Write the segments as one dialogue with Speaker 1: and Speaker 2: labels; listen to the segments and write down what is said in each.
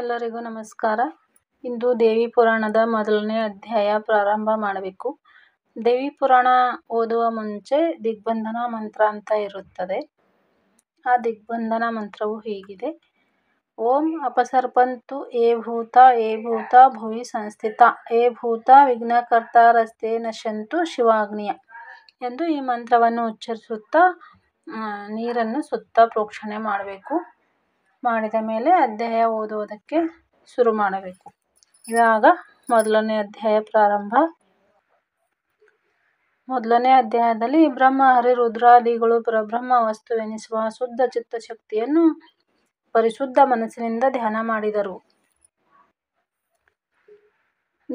Speaker 1: ಎಲ್ಲರಿಗೂ ನಮಸ್ಕಾರ ಇಂದು ದೇವಿ ಪುರಾಣದ ಮೊದಲನೇ ಅಧ್ಯಾಯ ಪ್ರಾರಂಭ ಮಾಡಬೇಕು ದೇವಿ ಪುರಾಣ ಓದುವ ಮುಂಚೆ ದಿಗ್ಬಂಧನ ಮಂತ್ರ ಅಂತ ಇರುತ್ತದೆ ಆ ದಿಗ್ಬಂಧನ ಮಂತ್ರವು ಹೀಗಿದೆ ಓಂ ಅಪಸರ್ಪಂತು ಏ ಭೂತ ಏ ಭೂತ ಭುವಿ ಸಂಸ್ಥಿತ ಏ ಭೂತ ರಸ್ತೆ ನಶಂತು ಶಿವಾಗ್ನಿಯ ಎಂದು ಈ ಮಂತ್ರವನ್ನು ಉಚ್ಚರಿಸುತ್ತಾ ನೀರನ್ನು ಸುತ್ತ ಪ್ರೋಕ್ಷಣೆ ಮಾಡಬೇಕು ಮಾಡಿದ ಮೇಲೆ ಅಧ್ಯಾಯ ಓದುವುದಕ್ಕೆ ಶುರು ಮಾಡಬೇಕು ಇವಾಗ ಮೊದಲನೇ ಅಧ್ಯಾಯ ಪ್ರಾರಂಭ ಮೊದಲನೇ ಅಧ್ಯಾಯದಲ್ಲಿ ಬ್ರಹ್ಮ ಹರಿ ರುದ್ರಾದಿಗಳು ಪರಬ್ರಹ್ಮ ಎನಿಸುವ ಶುದ್ಧ ಚಿತ್ತ ಶಕ್ತಿಯನ್ನು ಪರಿಶುದ್ಧ ಮನಸ್ಸಿನಿಂದ ಧ್ಯಾನ ಮಾಡಿದರು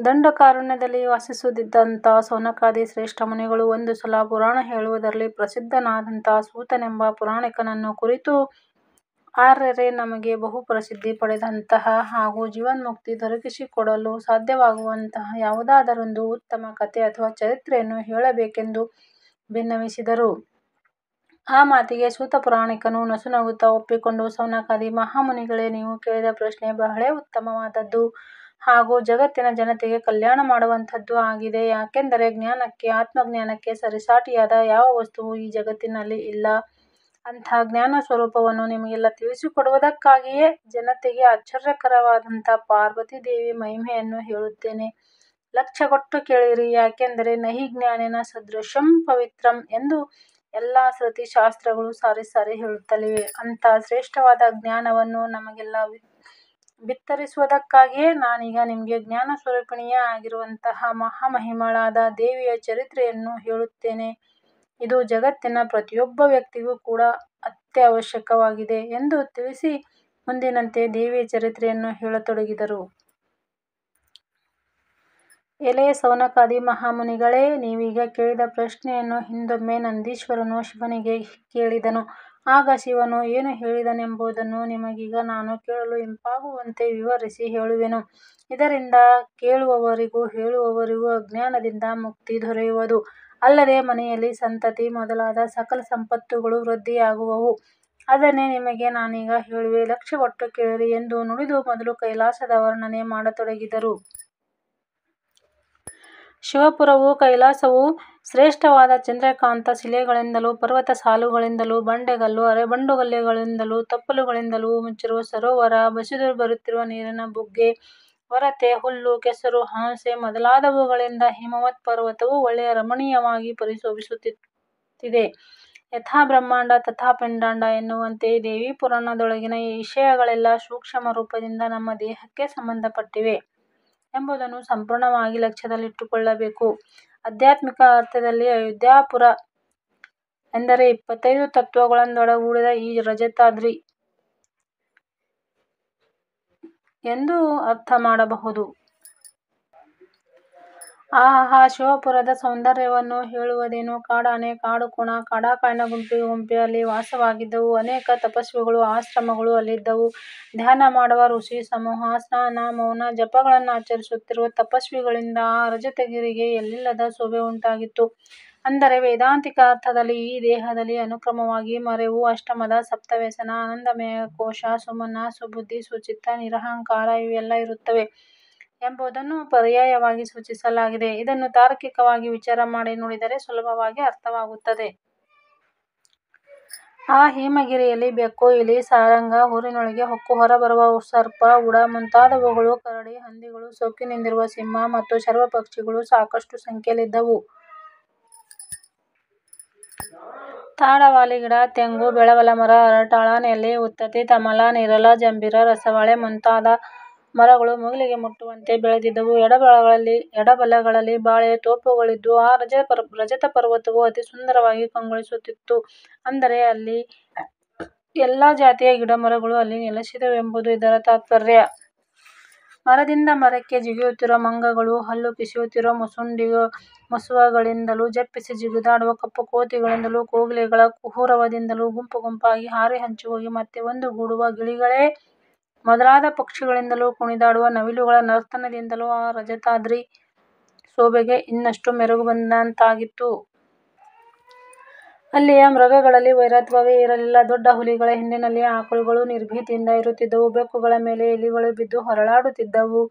Speaker 1: ದಂಡಕಾರಣ್ಯದಲ್ಲಿ ವಾಸಿಸುತ್ತಿದ್ದಂತಹ ಸೋನಕಾದಿ ಶ್ರೇಷ್ಠ ಮುನಿಗಳು ಒಂದು ಸಲ ಪುರಾಣ ಹೇಳುವುದರಲ್ಲಿ ಪ್ರಸಿದ್ಧನಾದಂಥ ಸೂತನೆಂಬ ಪುರಾಣಿಕನನ್ನು ಕುರಿತು ಆರ್ಯರೇ ನಮಗೆ ಬಹು ಪ್ರಸಿದ್ಧಿ ಪಡೆದಂತಹ ಹಾಗೂ ಜೀವನ್ಮುಕ್ತಿ ದೊರಕಿಸಿಕೊಡಲು ಸಾಧ್ಯವಾಗುವಂತಹ ಯಾವುದಾದರೊಂದು ಉತ್ತಮ ಕಥೆ ಅಥವಾ ಚರಿತ್ರೆಯನ್ನು ಹೇಳಬೇಕೆಂದು ಭಿನ್ನವಿಸಿದರು ಆ ಮಾತಿಗೆ ಸೂತ ಪುರಾಣಿಕನು ನಸುನಗುತ್ತಾ ಒಪ್ಪಿಕೊಂಡು, ಸೌನಕಾದಿ ಮಹಾಮುನಿಗಳೇ, ನೀವು ಕೇಳಿದ ಪ್ರಶ್ನೆ ಬಹಳ ಉತ್ತಮವಾದದ್ದು ಹಾಗೂ ಜಗತ್ತಿನ ಜನತೆಗೆ ಕಲ್ಯಾಣ ಮಾಡುವಂಥದ್ದು ಆಗಿದೆ. ಯಾಕೆಂದರೆ ಜ್ಞಾನಕ್ಕೆ, ಆತ್ಮಜ್ಞಾನಕ್ಕೆ ಸರಿಸಾಟಿಯಾದ ಯಾವ ವಸ್ತುವು ಈ ಜಗತ್ತಿನಲ್ಲಿ ಇಲ್ಲ. ಅಂತಹ ಜ್ಞಾನ ಸ್ವರೂಪವನ್ನು ನಿಮಗೆಲ್ಲ ತಿಳಿಸಿಕೊಡುವುದಕ್ಕಾಗಿಯೇ ಜನತೆಗೆ ಆಶ್ಚರ್ಯಕರವಾದಂಥ ಪಾರ್ವತಿ ದೇವಿ ಮಹಿಮೆಯನ್ನು ಹೇಳುತ್ತೇನೆ ಕೊಟ್ಟು ಕೇಳಿರಿ ಯಾಕೆಂದರೆ ನಹಿ ಜ್ಞಾನಿನ ಸದೃಶಂ ಪವಿತ್ರಂ ಎಂದು ಎಲ್ಲ ಶಾಸ್ತ್ರಗಳು ಸಾರಿ ಸಾರಿ ಹೇಳುತ್ತಲಿವೆ ಅಂಥ ಶ್ರೇಷ್ಠವಾದ ಜ್ಞಾನವನ್ನು ನಮಗೆಲ್ಲ ಬಿತ್ತರಿಸುವುದಕ್ಕಾಗಿಯೇ ನಾನೀಗ ನಿಮಗೆ ಜ್ಞಾನ ಸ್ವರೂಪಿಣಿಯ ಆಗಿರುವಂತಹ ಮಹಾಮಹಿಮಳಾದ ದೇವಿಯ ಚರಿತ್ರೆಯನ್ನು ಹೇಳುತ್ತೇನೆ ಇದು ಜಗತ್ತಿನ ಪ್ರತಿಯೊಬ್ಬ ವ್ಯಕ್ತಿಗೂ ಕೂಡ ಅತ್ಯವಶ್ಯಕವಾಗಿದೆ ಎಂದು ತಿಳಿಸಿ ಮುಂದಿನಂತೆ ದೇವಿ ಚರಿತ್ರೆಯನ್ನು ಹೇಳತೊಡಗಿದರು. ಎಲೆ ಸೌನಕಾದಿ ಮಹಾಮುನಿಗಳೇ, ನೀವೀಗ ಕೇಳಿದ ಪ್ರಶ್ನೆಯನ್ನು ಹಿಂದೊಮ್ಮೆ ನಂದೀಶ್ವರನು ಶಿವನಿಗೆ ಕೇಳಿದನು. ಆಗ ಶಿವನು ಏನು ಹೇಳಿದನೆಂಬುದನ್ನು ನಿಮಗೀಗ ನಾನು ಕೇಳಲು ಇಂಪಾಗುವಂತೆ ವಿವರಿಸಿ ಹೇಳುವೆನು. ಇದರಿಂದ ಕೇಳುವವರಿಗೂ ಹೇಳುವವರಿಗೂ ಅಜ್ಞಾನದಿಂದ ಮುಕ್ತಿ ದೊರೆಯುವುದು. ಅಲ್ಲದೆ ಮನೆಯಲ್ಲಿ ಸಂತತಿ ಮೊದಲಾದ ಸಕಲ ಸಂಪತ್ತುಗಳು ವೃದ್ಧಿಯಾಗುವವು. ಅದನ್ನೇ ನಿಮಗೆ ನಾನೀಗ ಹೇಳುವೆ, ಕೊಟ್ಟು ಕೇಳಿರಿ ಎಂದು ನುಡಿದು ಮೊದಲು ಕೈಲಾಸದ ವರ್ಣನೆ ಮಾಡತೊಡಗಿದರು. ಶಿವಪುರವು ಕೈಲಾಸವು ಶ್ರೇಷ್ಠವಾದ ಚಂದ್ರಕಾಂತ ಶಿಲೆಗಳಿಂದಲೂ ಪರ್ವತ ಸಾಲುಗಳಿಂದಲೂ ಬಂಡೆಗಲ್ಲು ಬಂಡುಗಲ್ಲೆಗಳಿಂದಲೂ ತಪ್ಪಲುಗಳಿಂದಲೂ ಮುಚ್ಚಿರುವ ಸರೋವರ, ಬಸಿದು ಬರುತ್ತಿರುವ ನೀರಿನ ಬುಗ್ಗೆ, ಒರತೆ, ಹುಲ್ಲು, ಕೆಸರು, ಹಾಸೆ ಮೊದಲಾದವುಗಳಿಂದ ಹಿಮವತ್ ಪರ್ವತವು ಒಳ್ಳೆಯ ರಮಣೀಯವಾಗಿ ಪರಿಶೋಭಿಸುತ್ತಿದೆ. ಯಥಾ ಬ್ರಹ್ಮಾಂಡ ತಥಾ ಪಿಂಡಾಂಡ ಎನ್ನುವಂತೆ ದೇವಿ ಪುರಾಣದೊಳಗಿನ ಈ ವಿಷಯಗಳೆಲ್ಲ ಸೂಕ್ಷ್ಮ ರೂಪದಿಂದ ನಮ್ಮ ದೇಹಕ್ಕೆ ಸಂಬಂಧಪಟ್ಟಿವೆ ಎಂಬುದನ್ನು ಸಂಪೂರ್ಣವಾಗಿ ಲಕ್ಷ್ಯದಲ್ಲಿಟ್ಟುಕೊಳ್ಳಬೇಕು. ಆಧ್ಯಾತ್ಮಿಕ ಅರ್ಥದಲ್ಲಿ ಅಯೋಧ್ಯಾಪುರ ಎಂದರೆ ಇಪ್ಪತ್ತೈದು ತತ್ವಗಳನ್ನೊಳಗೂಡಿದ ಈ ರಜತಾದ್ರಿ ಎಂದು ಅರ್ಥ ಮಾಡಬಹುದು. ಆಹಾ ಶಿವಪುರದ ಸೌಂದರ್ಯವನ್ನು ಹೇಳುವುದೇನು? ಕಾಡಾನೆ, ಕಾಡುಕೋಣ, ಕಾಡಾಕಳ್ಳ ಗುಂಪಿ ಗುಂಪಿ ಅಲ್ಲಿ ವಾಸವಾಗಿದ್ದವು. ಅನೇಕ ತಪಸ್ವಿಗಳು, ಆಶ್ರಮಗಳು ಅಲ್ಲಿದ್ದವು. ಧ್ಯಾನ ಮಾಡುವ ಋಷಿ ಸಮೂಹ, ಸ್ನಾನ, ಮೌನ, ಜಪಗಳನ್ನು ಆಚರಿಸುತ್ತಿರುವ ತಪಸ್ವಿಗಳಿಂದ ಆ ರಜತಗಿರಿಗೆ ಎಲ್ಲಿಲ್ಲದ ಶೋಭೆ ಉಂಟಾಗಿತ್ತು. ಅಂದರೆ ವೇದಾಂತಿಕ ಅರ್ಥದಲ್ಲಿ ಈ ದೇಹದಲ್ಲಿ ಅನುಕ್ರಮವಾಗಿ ಮರೆವು ಅಷ್ಟಮದ ಸಪ್ತವ್ಯಸನ ಆನಂದಮಯ ಕೋಶ ಸುಮನ ಸುಬುದ್ಧಿ ಸುಚಿತ್ತ ನಿರಹಂಕಾರ ಇವೆಲ್ಲ ಇರುತ್ತವೆ ಎಂಬುದನ್ನು ಪರ್ಯಾಯವಾಗಿ ಸೂಚಿಸಲಾಗಿದೆ ಇದನ್ನು ತಾರ್ಕಿಕವಾಗಿ ವಿಚಾರ ಮಾಡಿ ನೋಡಿದರೆ ಸುಲಭವಾಗಿ ಅರ್ಥವಾಗುತ್ತದೆ ಆ ಹೇಮಗಿರಿಯಲ್ಲಿ ಬೆಕ್ಕು ಇಲಿ ಸಾರಂಗ ಊರಿನೊಳಗೆ ಹೊಕ್ಕು ಹೊರಬರುವ ಸರ್ಪ ಉಡ ಮುಂತಾದವುಗಳು ಕರಡಿ ಹಂದಿಗಳು ಸೊಕ್ಕಿನಿಂದಿರುವ ಸಿಂಹ ಮತ್ತು ಸರ್ವ ಪಕ್ಷಿಗಳು ಸಾಕಷ್ಟು ಸಂಖ್ಯೆಯಲ್ಲಿದ್ದವು ತಾಡವಾಲಿ ಗಿಡ ತೆಂಗು ಬೆಳವಲ ಮರ ಹರಟಾಳ ನೆಲ್ಲಿ ಉತ್ತತಿ ತಮಲ ನೀರಲ ಜಂಬೀರ ರಸವಾಳೆ ಮುಂತಾದ ಮರಗಳು ಮುಗಿಲಿಗೆ ಮುಟ್ಟುವಂತೆ ಬೆಳೆದಿದ್ದವು. ಎಡಬಲಗಳಲ್ಲಿ ಬಾಳೆ ತೋಪುಗಳಿದ್ದು ಆ ರಜತ ಪರ್ವತವು ಅತಿ ಸುಂದರವಾಗಿ ಕಂಗೊಳಿಸುತ್ತಿತ್ತು. ಅಂದರೆ ಅಲ್ಲಿ ಎಲ್ಲ ಜಾತಿಯ ಗಿಡ ಮರಗಳು ಅಲ್ಲಿ ನೆಲೆಸಿದವೆಂಬುದು ಇದರ ತಾತ್ಪರ್ಯ. ಮರದಿಂದ ಮರಕ್ಕೆ ಜಿಗಿಯುತ್ತಿರುವ ಮಂಗಗಳು, ಹಲ್ಲು ಕಿಸಿಯುತ್ತಿರುವ ಮುಸುವಗಳಿಂದಲೂ ಜಪ್ಪಿಸಿ ಜಿಗಿದಾಡುವ ಕಪ್ಪು ಕೋತಿಗಳಿಂದಲೂ ಕೋಗಿಲೆಗಳ ಕುಹೂರವದಿಂದಲೂ, ಗುಂಪು ಗುಂಪಾಗಿ ಹಾರಿ ಹಂಚಿ ಹೋಗಿ ಮತ್ತೆ ಗೂಡುವ ಗಿಳಿಗಳೇ ಮೊದಲಾದ ಪಕ್ಷಿಗಳಿಂದಲೂ, ಕುಣಿದಾಡುವ ನವಿಲುಗಳ ನರ್ತನದಿಂದಲೂ ಆ ರಜತಾದ್ರಿ ಶೋಭೆಗೆ ಇನ್ನಷ್ಟು ಮೆರುಗು ಬಂದಂತಾಗಿತ್ತು. ಅಲ್ಲಿಯ ಮೃಗಗಳಲ್ಲಿ ವೈರತ್ವವೇ ಇರಲಿಲ್ಲ. ದೊಡ್ಡ ಹುಲಿಗಳ ಹಿಂಡಿನಲ್ಲಿ ಆಕಳುಗಳು ನಿರ್ಭೀತಿಯಿಂದ ಇರುತ್ತಿದ್ದವು. ಬೆಕ್ಕುಗಳ ಮೇಲೆ ಎಲಿಗಳು ಬಿದ್ದು ಹೊರಳಾಡುತ್ತಿದ್ದವು.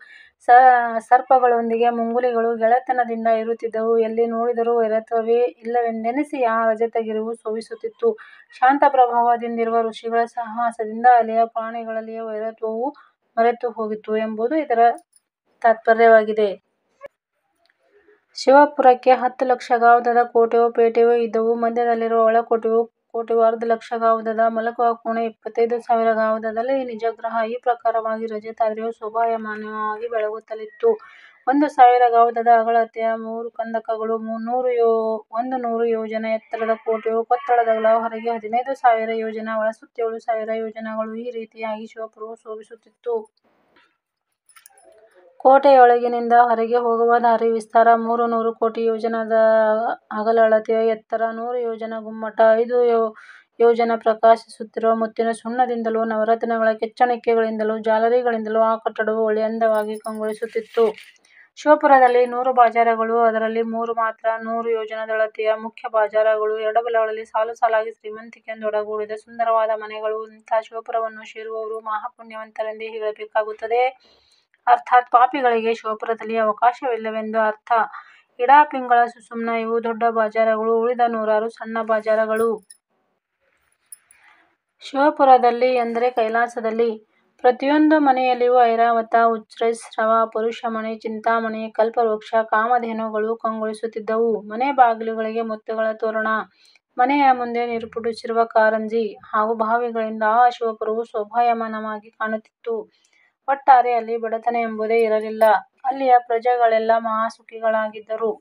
Speaker 1: ಸರ್ಪಗಳೊಂದಿಗೆ ಮುಂಗುಲಿಗಳು ಗೆಳೆತನದಿಂದ ಇರುತ್ತಿದ್ದವು. ಎಲ್ಲಿ ನೋಡಿದರೂ ವೈರತ್ವವೇ ಇಲ್ಲವೆಂದೆನಿಸಿ ಆ ರಜತಗಿರಿಯು ಸೋವಿಸುತ್ತಿತ್ತು ಶಾಂತ ಪ್ರಭಾವದಿಂದಿರುವ ಋಷಿಗಳ ಸಾಹಸದಿಂದ ಅಲ್ಲಿಯ ಪ್ರಾಣಿಗಳಲ್ಲಿಯ ವೈರತ್ವವು ಮರೆತು ಹೋಗಿತ್ತು ಎಂಬುದು ಇದರ ತಾತ್ಪರ್ಯವಾಗಿದೆ. ಶಿವಪುರಕ್ಕೆ ಹತ್ತು ಲಕ್ಷ ಗಾತ್ರದ ಕೋಟೆಯೂ ಪೇಟೆಯೂ ಇದ್ದವು. ಮಧ್ಯದಲ್ಲಿರುವ ಒಳಕೋಟೆಯು ಅರ್ಧ ಲಕ್ಷ ಗಾತ್ರದ, ಮಲಕುವ ಕೋಣೆ ಇಪ್ಪತ್ತೈದು ಸಾವಿರ ನಿಜ ಗ್ರಹ ಈ ಪ್ರಕಾರವಾಗಿ ರಜೆ ರಜತಾದ್ರಿಯು ಶೋಭಾಯಮಾನವಾಗಿ ಬೆಳಗುತ್ತಲಿತ್ತು. ಒಂದು ಸಾವಿರ ಗಾತ್ರದ ಅಗಲತೆಯ ಮೂರು ಕಂದಕಗಳು ಮುನ್ನೂರು ಯೋ ಒಂದು ನೂರು ಯೋಜನ ಎತ್ತರದ ಕೋಟೆಯು ಕೊತ್ತಳಗಳ ಹೊರಗೆ ಹದಿನೈದು ಸಾವಿರ ಯೋಜನ, ಒಳಸುತ್ತೇಳು ಸಾವಿರ ಯೋಜನೆಗಳು ಈ ರೀತಿಯಾಗಿ ಶಿವಪುರವು ಶೋಭಿಸುತ್ತಿತ್ತು. ಕೋಟೆಯೊಳಗಿನಿಂದ ಹೊರಗೆ ಹೋಗುವ ದಾರಿ ವಿಸ್ತಾರ ಮೂರು ನೂರು ಕೋಟಿ ಯೋಜನದ ಅಗಲ ಅಳತೆಯ ಎತ್ತರ ನೂರು ಯೋಜನ ಗುಮ್ಮಟ ಐದು ಯೋ ಯೋಜನ ಪ್ರಕಾಶಿಸುತ್ತಿರುವ ಮುತ್ತಿನ ಸುಣ್ಣದಿಂದಲೂ ನವರತ್ನಗಳ ಕೆಚ್ಚಣಿಕೆಗಳಿಂದಲೂ ಜಾಲರಿಗಳಿಂದಲೂ ಆ ಕಟ್ಟಡವು ಒಳ್ಳೆಯಂದವಾಗಿ ಅಂದವಾಗಿ ಕಂಗೊಳಿಸುತ್ತಿತ್ತು. ಶಿವಪುರದಲ್ಲಿ ನೂರು ಬಾಜಾರಗಳು. ಅದರಲ್ಲಿ ಮೂರು ಮಾತ್ರ ನೂರು ಯೋಜನದಳತೆಯ ಮುಖ್ಯ ಬಾಜಾರಗಳು. ಎಡಬಲಗಳಲ್ಲಿ ಸಾಲು ಸಾಲಾಗಿ ಶ್ರೀಮಂತಿಕೆಯೊಂದಿಗೂಡಿದ ಸುಂದರವಾದ ಮನೆಗಳು. ಇಂಥ ಶಿವಪುರವನ್ನು ಸೇರುವವರು ಮಹಾಪುಣ್ಯವಂತರೆಂದೇ ಹೇಳಬೇಕಾಗುತ್ತದೆ. ಅರ್ಥಾತ್ ಪಾಪಿಗಳಿಗೆ ಶಿವಪುರದಲ್ಲಿ ಅವಕಾಶವಿಲ್ಲವೆಂದು ಅರ್ಥ. ಇಡಾ ಪಿಂಗಳ ಸುಸುಮ್ನ ಇವು ದೊಡ್ಡ ಬಾಜಾರಗಳು, ಉಳಿದ ನೂರಾರು ಸಣ್ಣ ಬಾಜಾರಗಳು. ಶಿವಪುರದಲ್ಲಿ ಎಂದರೆ ಕೈಲಾಸದಲ್ಲಿ. ಪ್ರತಿಯೊಂದು ಮನೆಯಲ್ಲಿಯೂ ಐರಾವತ, ಸ್ರವ ಪುರುಷ ಮನೆ ಚಿಂತಾಮಣಿ, ಕಲ್ಪವೃಕ್ಷ, ಕಾಮಧೇನುಗಳು ಕಂಗೊಳಿಸುತ್ತಿದ್ದವು. ಮನೆ ಬಾಗಿಲುಗಳಿಗೆ ಮುತ್ತುಗಳ ತೋರಣ, ಮನೆಯ ಮುಂದೆ ನಿರ್ಪುಟಿಸಿರುವ ಕಾರಂಜಿ ಹಾಗೂ ಬಾವಿಗಳಿಂದ ಆ ಶಿವಪುರವು ಶೋಭಾಯಮಾನವಾಗಿ ಕಾಣುತ್ತಿತ್ತು. ಒಟ್ಟಾರೆ ಅಲ್ಲಿ ಬಡತನ ಎಂಬುದೇ ಇರಲಿಲ್ಲ. ಅಲ್ಲಿಯ ಪ್ರಜೆಗಳೆಲ್ಲ ಮಹಾಸುಖಿಗಳಾಗಿದ್ದರು.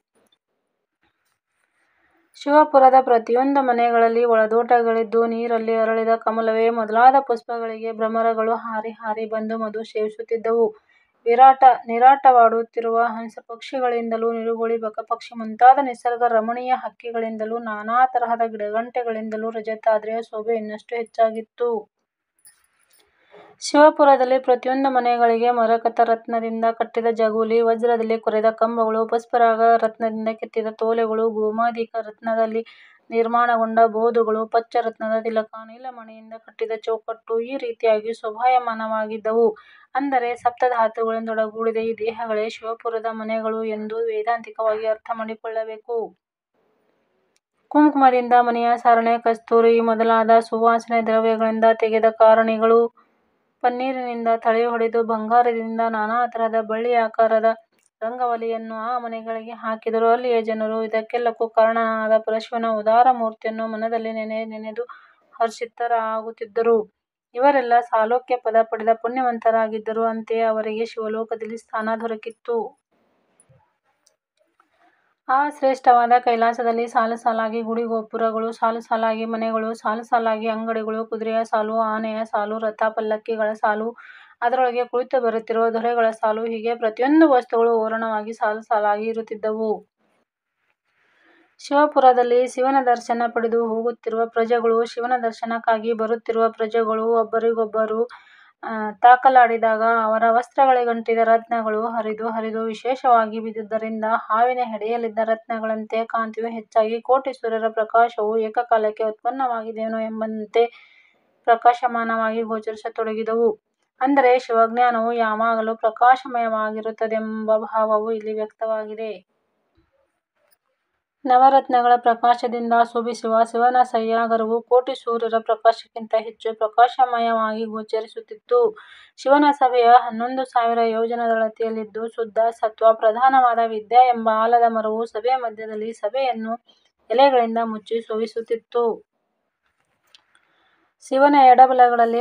Speaker 1: ಶಿವಪುರದ ಪ್ರತಿಯೊಂದು ಮನೆಗಳಲ್ಲಿ ಒಳದೋಟಗಳಿದ್ದು, ನೀರಲ್ಲಿ ಅರಳಿದ ಕಮಲವೇ ಮೊದಲಾದ ಪುಷ್ಪಗಳಿಗೆ ಭ್ರಮರಗಳು ಹಾರಿ ಹಾರಿ ಬಂದು ಮಧು ಸೇವಿಸುತ್ತಿದ್ದವು. ವಿರಾಟ ನಿರಾಟವಾಡುತ್ತಿರುವ ಹಂಸ ಪಕ್ಷಿಗಳಿಂದಲೂ ನಿರುಗುಳಿ ಬಕಪಕ್ಷಿ ಮುಂತಾದ ನಿಸರ್ಗ ರಮಣೀಯ ಹಕ್ಕಿಗಳಿಂದಲೂ, ನಾನಾ ತರಹದ ಗಿಡಗಂಟೆಗಳಿಂದಲೂ ರಜತಾದ್ರಿಯ ಶೋಭೆ ಇನ್ನಷ್ಟು ಹೆಚ್ಚಾಗಿತ್ತು. ಶಿವಪುರದಲ್ಲಿ ಪ್ರತಿಯೊಂದು ಮನೆಗಳಿಗೆ ರತ್ನದಿಂದ ಕಟ್ಟಿದ ಜಗುಲಿ, ವಜ್ರದಲ್ಲಿ ಕೊರೆದ ಕಂಬಗಳು, ಪುಷ್ಪರಾಗ ರತ್ನದಿಂದ ಕೆತ್ತಿದ ತೋಲೆಗಳು, ಗೋಮಾಧಿಕ ರತ್ನದಲ್ಲಿ ನಿರ್ಮಾಣಗೊಂಡ ಬೋಧುಗಳು ಪಚ್ಚರತ್ನದ ತಿಲಕ, ನೀಲಮಣಿಯಿಂದ ಕಟ್ಟಿದ ಚೌಕಟ್ಟು ಈ ರೀತಿಯಾಗಿ ಶೋಭಾಯಮಾನವಾಗಿದ್ದವು. ಅಂದರೆ ಸಪ್ತಧಾತುಗಳಿಂದೊಳಗೂಡಿದೆ ಈ ದೇಹಗಳೇ ಶಿವಪುರದ ಮನೆಗಳು ಎಂದು ವೇದಾಂತಿಕವಾಗಿ ಮಾಡಿಕೊಳ್ಳಬೇಕು ಕುಂಕುಮದಿಂದ ಮನೆಯ ಸಾರಣೆ, ಕಸ್ತೂರಿ ಮೊದಲಾದ ಸುವಾಸನೆ ದ್ರವ್ಯಗಳಿಂದ ತೆಗೆದ ಕಾರಣಿಗಳು ಪನ್ನೀರಿನಿಂದ ಹೊಡೆದು ಬಂಗಾರದಿಂದ ನಾನಾ ತರಹದ ಬಳ್ಳಿ ಆಕಾರದ ರಂಗವಲಿಯನ್ನು ಆ ಮನೆಗಳಿಗೆ ಹಾಕಿದರು. ಅಲ್ಲಿಯ ಜನರು ಇದಕ್ಕೆಲ್ಲಕ್ಕೂ ಕಾರಣನಾದ ಪರಶಿವನ ಉದಾರ ಮೂರ್ತಿಯನ್ನು ಮನದಲ್ಲಿ ನೆನೆ ನೆನೆದು ಹರ್ಷಿತರಾಗುತ್ತಿದ್ದರು. ಇವರೆಲ್ಲ ಸಾಲೋಕ್ಯ ಪದ ಪಡೆದ ಪುಣ್ಯವಂತರಾಗಿದ್ದರು. ಅಂತೆಯೇ ಅವರಿಗೆ ಶಿವಲೋಕದಲ್ಲಿ ಸ್ಥಾನ ದೊರಕಿತ್ತು. ಆ ಶ್ರೇಷ್ಠವಾದ ಕೈಲಾಸದಲ್ಲಿ ಸಾಲು ಸಾಲಾಗಿ ಗೋಪುರಗಳು ಸಾಲು ಸಾಲಾಗಿ ಮನೆಗಳು ಸಾಲು ಸಾಲಾಗಿ ಅಂಗಡಿಗಳು ಕುದುರೆಯ ಸಾಲು ಆನೆಯ ಸಾಲು ರಥ ಪಲ್ಲಕ್ಕಿಗಳ ಸಾಲು ಅದರೊಳಗೆ ಕುಳಿತು ಬರುತ್ತಿರುವ ದೊರೆಗಳ ಸಾಲು ಹೀಗೆ ಪ್ರತಿಯೊಂದು ವಸ್ತುಗಳು ಓರಣವಾಗಿ ಸಾಲು ಸಾಲಾಗಿ ಇರುತ್ತಿದ್ದವು ಶಿವಪುರದಲ್ಲಿ ಶಿವನ ದರ್ಶನ ಪಡೆದು ಹೋಗುತ್ತಿರುವ ಪ್ರಜೆಗಳು ಶಿವನ ದರ್ಶನಕ್ಕಾಗಿ ಬರುತ್ತಿರುವ ಪ್ರಜೆಗಳು ಒಬ್ಬರಿಗೊಬ್ಬರು ತಾಕಲಾಡಿದಾಗ ಅವರ ವಸ್ತ್ರಗಳಿಗಂಟಿದ ರತ್ನಗಳು ಹರಿದು ಹರಿದು ವಿಶೇಷವಾಗಿ ಬಿದ್ದುದರಿಂದ ಹಾವಿನ ಹೆಡೆಯಲ್ಲಿದ್ದ ರತ್ನಗಳಂತೆ ಕಾಂತಿಯು ಹೆಚ್ಚಾಗಿ ಕೋಟಿ ಸೂರ್ಯರ ಪ್ರಕಾಶವು ಏಕಕಾಲಕ್ಕೆ ಉತ್ಪನ್ನವಾಗಿದೆಯೇನೋ ಎಂಬಂತೆ ಪ್ರಕಾಶಮಾನವಾಗಿ ಗೋಚರಿಸತೊಡಗಿದವು. ಅಂದರೆ ಶಿವಜ್ಞಾನವು ಯಾವಾಗಲೂ ಪ್ರಕಾಶಮಯವಾಗಿರುತ್ತದೆಂಬ ಭಾವವು ಇಲ್ಲಿ ವ್ಯಕ್ತವಾಗಿದೆ. ನವರತ್ನಗಳ ಪ್ರಕಾಶದಿಂದ ಶೋಭಿಸುವ ಶಿವನ ಸಹ್ಯಾಗರವು ಕೋಟಿ ಸೂರ್ಯರ ಪ್ರಕಾಶಕ್ಕಿಂತ ಹೆಚ್ಚು ಪ್ರಕಾಶಮಯವಾಗಿ ಗೋಚರಿಸುತ್ತಿತ್ತು. ಶಿವನ ಸಭೆಯ ಹನ್ನೊಂದು ಸಾವಿರ ಯೋಜನೆಗಳತಿಯಲ್ಲಿದ್ದು ಶುದ್ಧ ಸತ್ವ ಪ್ರಧಾನವಾದ ವಿದ್ಯೆ ಎಂಬ ಆಲದ ಮರವು ಸಭೆಯ ಮಧ್ಯದಲ್ಲಿ ಸಭೆಯನ್ನು ಎಲೆಗಳಿಂದ ಮುಚ್ಚಿ ಶೋಭಿಸುತ್ತಿತ್ತು. ಶಿವನ ಎಡಬಲಗಳಲ್ಲಿ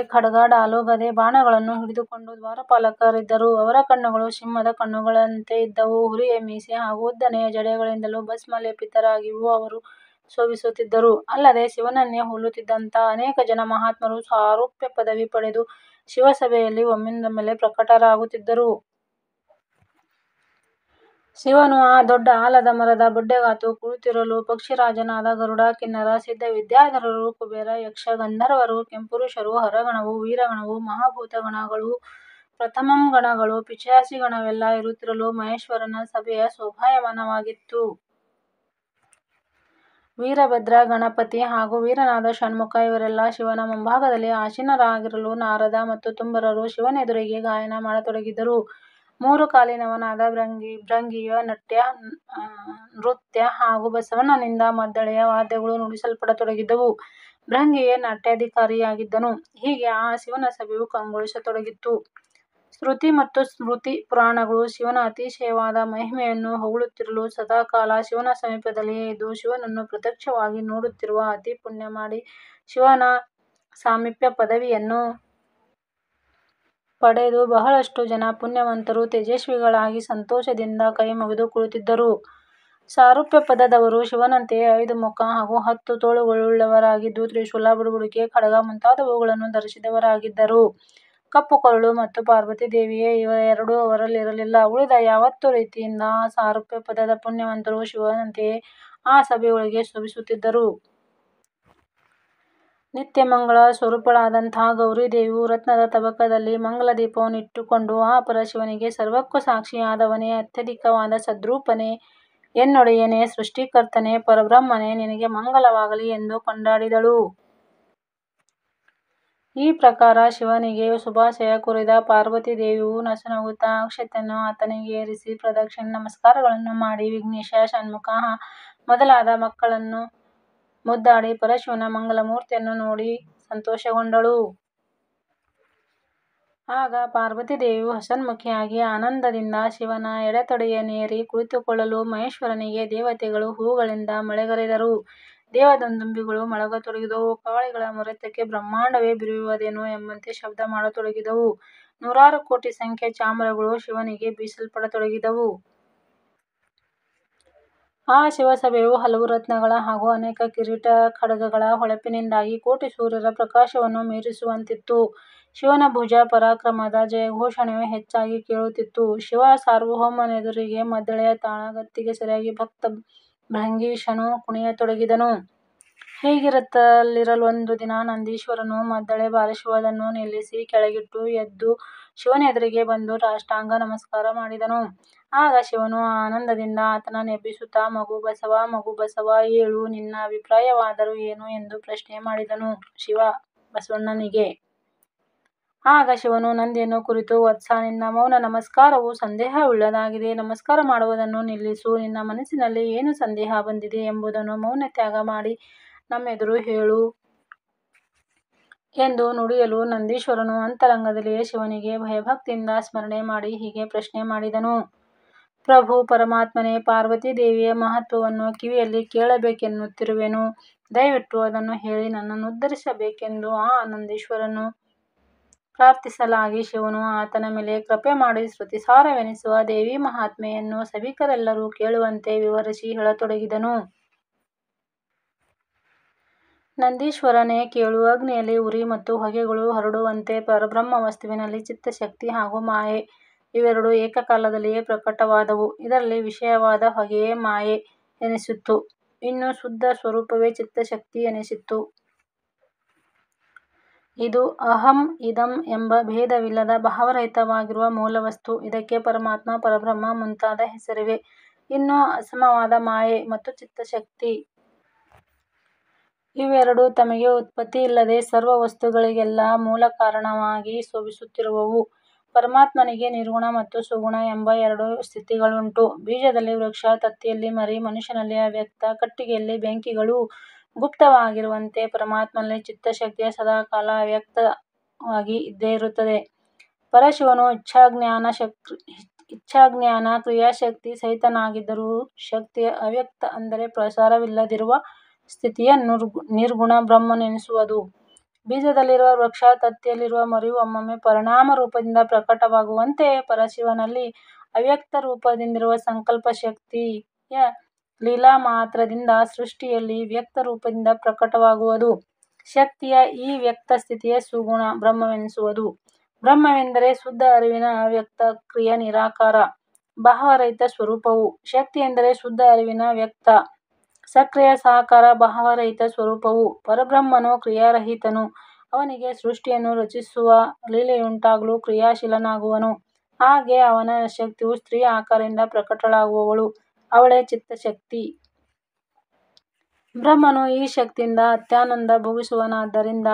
Speaker 1: ಡಾಲು ಗದೆ ಬಾಣಗಳನ್ನು ಹಿಡಿದುಕೊಂಡು ದ್ವಾರಪಾಲಕರಿದ್ದರು. ಅವರ ಕಣ್ಣುಗಳು ಸಿಂಹದ ಕಣ್ಣುಗಳಂತೆ ಇದ್ದವು. ಹುರಿಯ ಮೀಸೆ ಹಾಗೂ ಉದ್ದನೆಯ ಜಡೆಗಳಿಂದಲೂ ಭಸ್ಮಲೇಪಿತರಾಗಿಯೂ ಅವರು ಶೋಭಿಸುತ್ತಿದ್ದರು. ಅಲ್ಲದೆ ಶಿವನನ್ನೇ ಹೋಲುತ್ತಿದ್ದಂಥ ಅನೇಕ ಜನ ಮಹಾತ್ಮರು ಸಾರೂಪ್ಯ ಪದವಿ ಪಡೆದು ಶಿವಸಭೆಯಲ್ಲಿ ಮೇಲೆ ಪ್ರಕಟರಾಗುತ್ತಿದ್ದರು. ಶಿವನು ಆ ದೊಡ್ಡ ಆಲದ ಮರದ ಬೊಡ್ಡೆಗಾತು ಕುಳಿತಿರಲು ಪಕ್ಷಿರಾಜನಾದ ಗರುಡ ಕಿನ್ನರ ವಿದ್ಯಾಧರರು ಕುಬೇರ ಯಕ್ಷ ಗಂಧರ್ವರು ಕೆಂಪುರುಷರು ಹರಗಣವು ವೀರಗಣವು ಮಹಾಭೂತ ಗಣಗಳು ಗಣಗಳು ಪಿಚಾಸಿ ಗಣವೆಲ್ಲ ಇರುತ್ತಿರಲು ಮಹೇಶ್ವರನ ಸಭೆಯ ಶೋಭಾಯಮಾನವಾಗಿತ್ತು ವೀರಭದ್ರ ಗಣಪತಿ ಹಾಗೂ ವೀರನಾದ ಷಣ್ಮುಖ ಇವರೆಲ್ಲ ಶಿವನ ಮುಂಭಾಗದಲ್ಲಿ ಆಶೀನರಾಗಿರಲು ನಾರದ ಮತ್ತು ತುಂಬರರು ಶಿವನೆದುರಿಗೆ ಗಾಯನ ಮಾಡತೊಡಗಿದರು ಮೂರು ಕಾಲಿನವನಾದ ಭೃಂಗಿ ಭೃಂಗಿಯ ನಟ್ಯ ನೃತ್ಯ ಹಾಗೂ ಬಸವಣ್ಣನಿಂದ ಮದ್ದಳೆಯ ವಾದ್ಯಗಳು ನುಡಿಸಲ್ಪಡತೊಡಗಿದ್ದವು ಭೃಂಗಿಯೇ ನಾಟ್ಯಾಧಿಕಾರಿಯಾಗಿದ್ದನು ಹೀಗೆ ಆ ಶಿವನ ಸಭೆಯು ಕಂಗೊಳಿಸತೊಡಗಿತ್ತು ಶ್ರುತಿ ಮತ್ತು ಸ್ಮೃತಿ ಪುರಾಣಗಳು ಶಿವನ ಅತಿಶಯವಾದ ಮಹಿಮೆಯನ್ನು ಹೊಗಳುತ್ತಿರಲು ಸದಾಕಾಲ ಶಿವನ ಸಮೀಪದಲ್ಲಿಯೇ ಇದ್ದು ಶಿವನನ್ನು ಪ್ರತ್ಯಕ್ಷವಾಗಿ ನೋಡುತ್ತಿರುವ ಅತಿ ಪುಣ್ಯ ಮಾಡಿ ಶಿವನ ಸಾಮೀಪ್ಯ ಪದವಿಯನ್ನು ಪಡೆದು ಬಹಳಷ್ಟು ಜನ ಪುಣ್ಯವಂತರು ತೇಜಸ್ವಿಗಳಾಗಿ ಸಂತೋಷದಿಂದ ಕೈಮುಗಿದು ಕುಳಿತಿದ್ದರು. ಸಾರೂಪ್ಯ ಪದದವರು ಶಿವನಂತೆಯೇ ಐದು ಮುಖ ಹಾಗೂ ಹತ್ತು ತೋಳುಗಳುಳ್ಳವರಾಗಿದ್ದು, ತ್ರಿಶೂಲ, ಬುಡುಬುಡಿಕೆ, ಖಡಗ ಮುಂತಾದವುಗಳನ್ನು ಧರಿಸಿದವರಾಗಿದ್ದರು. ಕಪ್ಪು ಕೊರಳು ಮತ್ತು ಇವ ಎರಡೂ ಅವರಲ್ಲಿರಲಿಲ್ಲ. ಉಳಿದ ಯಾವತ್ತು ರೀತಿಯಿಂದ ಸಾರೂಪ್ಯ ಪದದ ಪುಣ್ಯವಂತರು ಶಿವನಂತೆಯೇ ಆ ಸಭೆಯೊಳಗೆ ಶ್ರಮಿಸುತ್ತಿದ್ದರು ನಿತ್ಯ ಮಂಗಳ ಸ್ವರೂಪಳಾದಂತಹ ಗೌರಿ ಗೌರಿದೇವಿಯು ರತ್ನದ ತಬಕದಲ್ಲಿ ಇಟ್ಟುಕೊಂಡು ಆ ಪರಶಿವನಿಗೆ ಸರ್ವಕ್ಕೂ ಸಾಕ್ಷಿಯಾದವನೇ ಅತ್ಯಧಿಕವಾದ ಸದ್ರೂಪನೇ ಎನ್ನೊಡೆಯನೇ ಸೃಷ್ಟಿಕರ್ತನೆ ಪರಬ್ರಹ್ಮನೆ ನಿನಗೆ ಮಂಗಲವಾಗಲಿ ಎಂದು ಕೊಂಡಾಡಿದಳು ಈ ಪ್ರಕಾರ ಶಿವನಿಗೆ ಶುಭಾಶಯ ಕುರಿದ ಪಾರ್ವತಿ ದೇವಿಯು ನಸನಗುತ್ತಾ ಅಕ್ಷತೆಯನ್ನು ಆತನಿಗೆ ಏರಿಸಿ ಪ್ರದಕ್ಷಿಣೆ ನಮಸ್ಕಾರಗಳನ್ನು ಮಾಡಿ ವಿಘ್ನೇಶ ಷಣ್ಮುಖ ಮೊದಲಾದ ಮಕ್ಕಳನ್ನು ಮುದ್ದಾಡಿ ಪರಶಿವನ ಮೂರ್ತಿಯನ್ನು ನೋಡಿ ಸಂತೋಷಗೊಂಡಳು. ಆಗ ದೇವಿಯು ಹಸನ್ಮುಖಿಯಾಗಿ ಆನಂದದಿಂದ ಶಿವನ ನೇರಿ ಕುಳಿತುಕೊಳ್ಳಲು ಮಹೇಶ್ವರನಿಗೆ ದೇವತೆಗಳು ಹೂಗಳಿಂದ ಮಳೆಗರೆದರು. ದೇವದಂದುಂಬಿಗಳು ಮಳಗತೊಡಗಿದವು ಕಾಳಿಗಳ ಮೊರೆತಕ್ಕೆ ಬ್ರಹ್ಮಾಂಡವೇ ಬಿರುಯುವುದೇನೋ ಎಂಬಂತೆ ಶಬ್ದ ಮಾಡತೊಡಗಿದವು. ನೂರಾರು ಕೋಟಿ ಸಂಖ್ಯೆ ಚಾಮರಗಳು ಶಿವನಿಗೆ ಬೀಸಲ್ಪಡತೊಡಗಿದವು. ಆ ಶಿವಸಭೆಯು ಹಲವು ರತ್ನಗಳ ಹಾಗೂ ಅನೇಕ ಕಿರೀಟ ಖಡಗಗಳ ಹೊಳಪಿನಿಂದಾಗಿ ಕೋಟಿ ಸೂರ್ಯರ ಪ್ರಕಾಶವನ್ನು ಮೀರಿಸುವಂತಿತ್ತು. ಶಿವನ ಭುಜ ಪರಾಕ್ರಮದ ಜಯಘೋಷಣೆಯು ಹೆಚ್ಚಾಗಿ ಕೇಳುತ್ತಿತ್ತು. ಶಿವ ಸಾರ್ವಭೌಮನೆದುರಿಗೆ ಮದ್ದಳೆಯ ತಾಳಗತ್ತಿಗೆ ಸರಿಯಾಗಿ ಭಕ್ತ ಭ್ರಂಗೀಶನು ಕುಣಿಯತೊಡಗಿದನು. ಒಂದು ದಿನ ನಂದೀಶ್ವರನು ಮದ್ದಳೆ ಬಾರಿಸುವುದನ್ನು ನಿಲ್ಲಿಸಿ ಕೆಳಗಿಟ್ಟು ಎದ್ದು ಶಿವನೆದುರಿಗೆ ಬಂದು ರಾಷ್ಟಾಂಗ ನಮಸ್ಕಾರ ಮಾಡಿದನು. ಆಗ ಶಿವನು ಆನಂದದಿಂದ ಆತನ ನೆಬ್ಬಿಸುತ್ತಾ ಮಗು ಬಸವ, ಮಗು ಬಸವ, ಏಳು, ನಿನ್ನ ಅಭಿಪ್ರಾಯವಾದರೂ ಏನು ಎಂದು ಪ್ರಶ್ನೆ ಮಾಡಿದನು. ಶಿವ ಬಸವಣ್ಣನಿಗೆ. ಆಗ ಶಿವನು ನಂದಿಯನ್ನು ಕುರಿತು, ವತ್ಸ, ನಿನ್ನ ಮೌನ ನಮಸ್ಕಾರವು ಸಂದೇಹವುಳ್ಳದಾಗಿದೆ ನಮಸ್ಕಾರ ಮಾಡುವುದನ್ನು ನಿಲ್ಲಿಸು. ನಿನ್ನ ಮನಸ್ಸಿನಲ್ಲಿ ಏನು ಸಂದೇಹ ಬಂದಿದೆ ಎಂಬುದನ್ನು ಮೌನ ತ್ಯಾಗ ಮಾಡಿ ನಮ್ಮೆದುರು ಹೇಳು ಎಂದು ನುಡಿಯಲು ನಂದೀಶ್ವರನು ಅಂತರಂಗದಲ್ಲಿಯೇ ಶಿವನಿಗೆ ಭಯಭಕ್ತಿಯಿಂದ ಸ್ಮರಣೆ ಮಾಡಿ ಹೀಗೆ ಪ್ರಶ್ನೆ ಮಾಡಿದನು. ಪ್ರಭು ಪರಮಾತ್ಮನೇ ಪಾರ್ವತಿ ದೇವಿಯ ಮಹತ್ವವನ್ನು ಕಿವಿಯಲ್ಲಿ ಕೇಳಬೇಕೆನ್ನುತ್ತಿರುವೆನು ದಯವಿಟ್ಟು ಅದನ್ನು ಹೇಳಿ ನನ್ನನ್ನು ಉದ್ಧರಿಸಬೇಕೆಂದು ಆ ಆನಂದೀಶ್ವರನು ಪ್ರಾರ್ಥಿಸಲಾಗಿ ಶಿವನು ಆತನ ಮೇಲೆ ಕೃಪೆ ಮಾಡಿ ಶ್ರುತಿಸಾರವೆನಿಸುವ ದೇವಿ ಮಹಾತ್ಮೆಯನ್ನು ಸಭಿಕರೆಲ್ಲರೂ ಕೇಳುವಂತೆ ವಿವರಿಸಿ ಹೇಳತೊಡಗಿದನು ನಂದೀಶ್ವರನೇ ಕೇಳು ಅಗ್ನಿಯಲ್ಲಿ ಉರಿ ಮತ್ತು ಹೊಗೆಗಳು ಹರಡುವಂತೆ ಪರಬ್ರಹ್ಮ ವಸ್ತುವಿನಲ್ಲಿ ಚಿತ್ತಶಕ್ತಿ ಹಾಗೂ ಮಾಯೆ ಇವೆರಡು ಏಕಕಾಲದಲ್ಲಿಯೇ ಪ್ರಕಟವಾದವು. ಇದರಲ್ಲಿ ವಿಷಯವಾದ ಹೊಗೆಯೇ ಮಾಯೆ ಎನಿಸಿತ್ತು ಇನ್ನು ಶುದ್ಧ ಸ್ವರೂಪವೇ ಚಿತ್ತಶಕ್ತಿ ಎನಿಸಿತ್ತು ಇದು ಅಹಂ ಇದಂ ಎಂಬ ಭೇದವಿಲ್ಲದ ಭಾವರಹಿತವಾಗಿರುವ ಮೂಲವಸ್ತು. ಇದಕ್ಕೆ ಪರಮಾತ್ಮ, ಪರಬ್ರಹ್ಮ ಮುಂತಾದ ಹೆಸರಿವೆ. ಇನ್ನು ಅಸಮವಾದ ಮಾಯೆ ಮತ್ತು ಚಿತ್ತಶಕ್ತಿ. ಇವೆರಡು ತಮಗೆ ಉತ್ಪತ್ತಿ ಇಲ್ಲದೆ ಸರ್ವ ವಸ್ತುಗಳಿಗೆಲ್ಲ ಮೂಲ ಕಾರಣವಾಗಿ ಶೋಭಿಸುತ್ತಿರುವವು. ಪರಮಾತ್ಮನಿಗೆ ನಿರ್ಗುಣ ಮತ್ತು ಸುಗುಣ ಎಂಬ ಎರಡು ಸ್ಥಿತಿಗಳುಂಟು. ಬೀಜದಲ್ಲಿ ವೃಕ್ಷ, ತತ್ತಿಯಲ್ಲಿ ಮರಿ, ಮನುಷ್ಯನಲ್ಲಿ ಅವ್ಯಕ್ತ, ಕಟ್ಟಿಗೆಯಲ್ಲಿ ಬೆಂಕಿಗಳು ಗುಪ್ತವಾಗಿರುವಂತೆ ಪರಮಾತ್ಮನಲ್ಲಿ ಚಿತ್ತಶಕ್ತಿಯ ಸದಾಕಾಲ ಅವ್ಯಕ್ತವಾಗಿ ಇದ್ದೇ ಇರುತ್ತದೆ. ಪರಶಿವನು ಇಚ್ಛಾಜ್ಞಾನ ಕ್ರಿಯಾಶಕ್ತಿ ಸಹಿತನಾಗಿದ್ದರೂ ಶಕ್ತಿಯ ಅವ್ಯಕ್ತ ಅಂದರೆ ಪ್ರಸಾರವಿಲ್ಲದಿರುವ ಸ್ಥಿತಿಯ ನಿರ್ಗುಣ ಬ್ರಹ್ಮನೆನಿಸುವುದು. ಬೀಜದಲ್ಲಿರುವ ವೃಕ್ಷ ತತ್ತಿಯಲ್ಲಿರುವ ಮರಿಯು ಒಮ್ಮೊಮ್ಮೆ ಪರಿಣಾಮ ರೂಪದಿಂದ ಪ್ರಕಟವಾಗುವಂತೆ ಪರಶಿವನಲ್ಲಿ ಅವ್ಯಕ್ತ ರೂಪದಿಂದಿರುವ ಸಂಕಲ್ಪ ಶಕ್ತಿಯ ಲೀಲಾ ಮಾತ್ರದಿಂದ ಸೃಷ್ಟಿಯಲ್ಲಿ ವ್ಯಕ್ತ ರೂಪದಿಂದ ಪ್ರಕಟವಾಗುವುದು ಶಕ್ತಿಯ ಈ ವ್ಯಕ್ತ ಸ್ಥಿತಿಯ ಸುಗುಣ ಬ್ರಹ್ಮವೆನಿಸುವುದು ಬ್ರಹ್ಮವೆಂದರೆ ಶುದ್ಧ ಅರಿವಿನ ವ್ಯಕ್ತ ಕ್ರಿಯ ನಿರಾಕಾರ ಭಾವರಹಿತ ಸ್ವರೂಪವು ಶಕ್ತಿ ಎಂದರೆ ಶುದ್ಧ ಅರಿವಿನ ವ್ಯಕ್ತ ಸಕ್ರಿಯ ಸಾಕಾರ ಭಾವರಹಿತ ಸ್ವರೂಪವು ಪರಬ್ರಹ್ಮನು ಕ್ರಿಯಾರಹಿತನು, ಅವನಿಗೆ ಸೃಷ್ಟಿಯನ್ನು ರಚಿಸುವ ಲೀಲೆಯುಂಟಾಗಲು ಕ್ರಿಯಾಶೀಲನಾಗುವನು. ಹಾಗೆ ಅವನ ಶಕ್ತಿಯು ಸ್ತ್ರೀ ಆಕಾರದಿಂದ ಪ್ರಕಟಳಾಗುವವಳು ಅವಳೇ ಚಿತ್ತಶಕ್ತಿ. ಬ್ರಹ್ಮನು ಈ ಶಕ್ತಿಯಿಂದ ಅತ್ಯಾನಂದ ಭೋಗಿಸುವನಾದ್ದರಿಂದ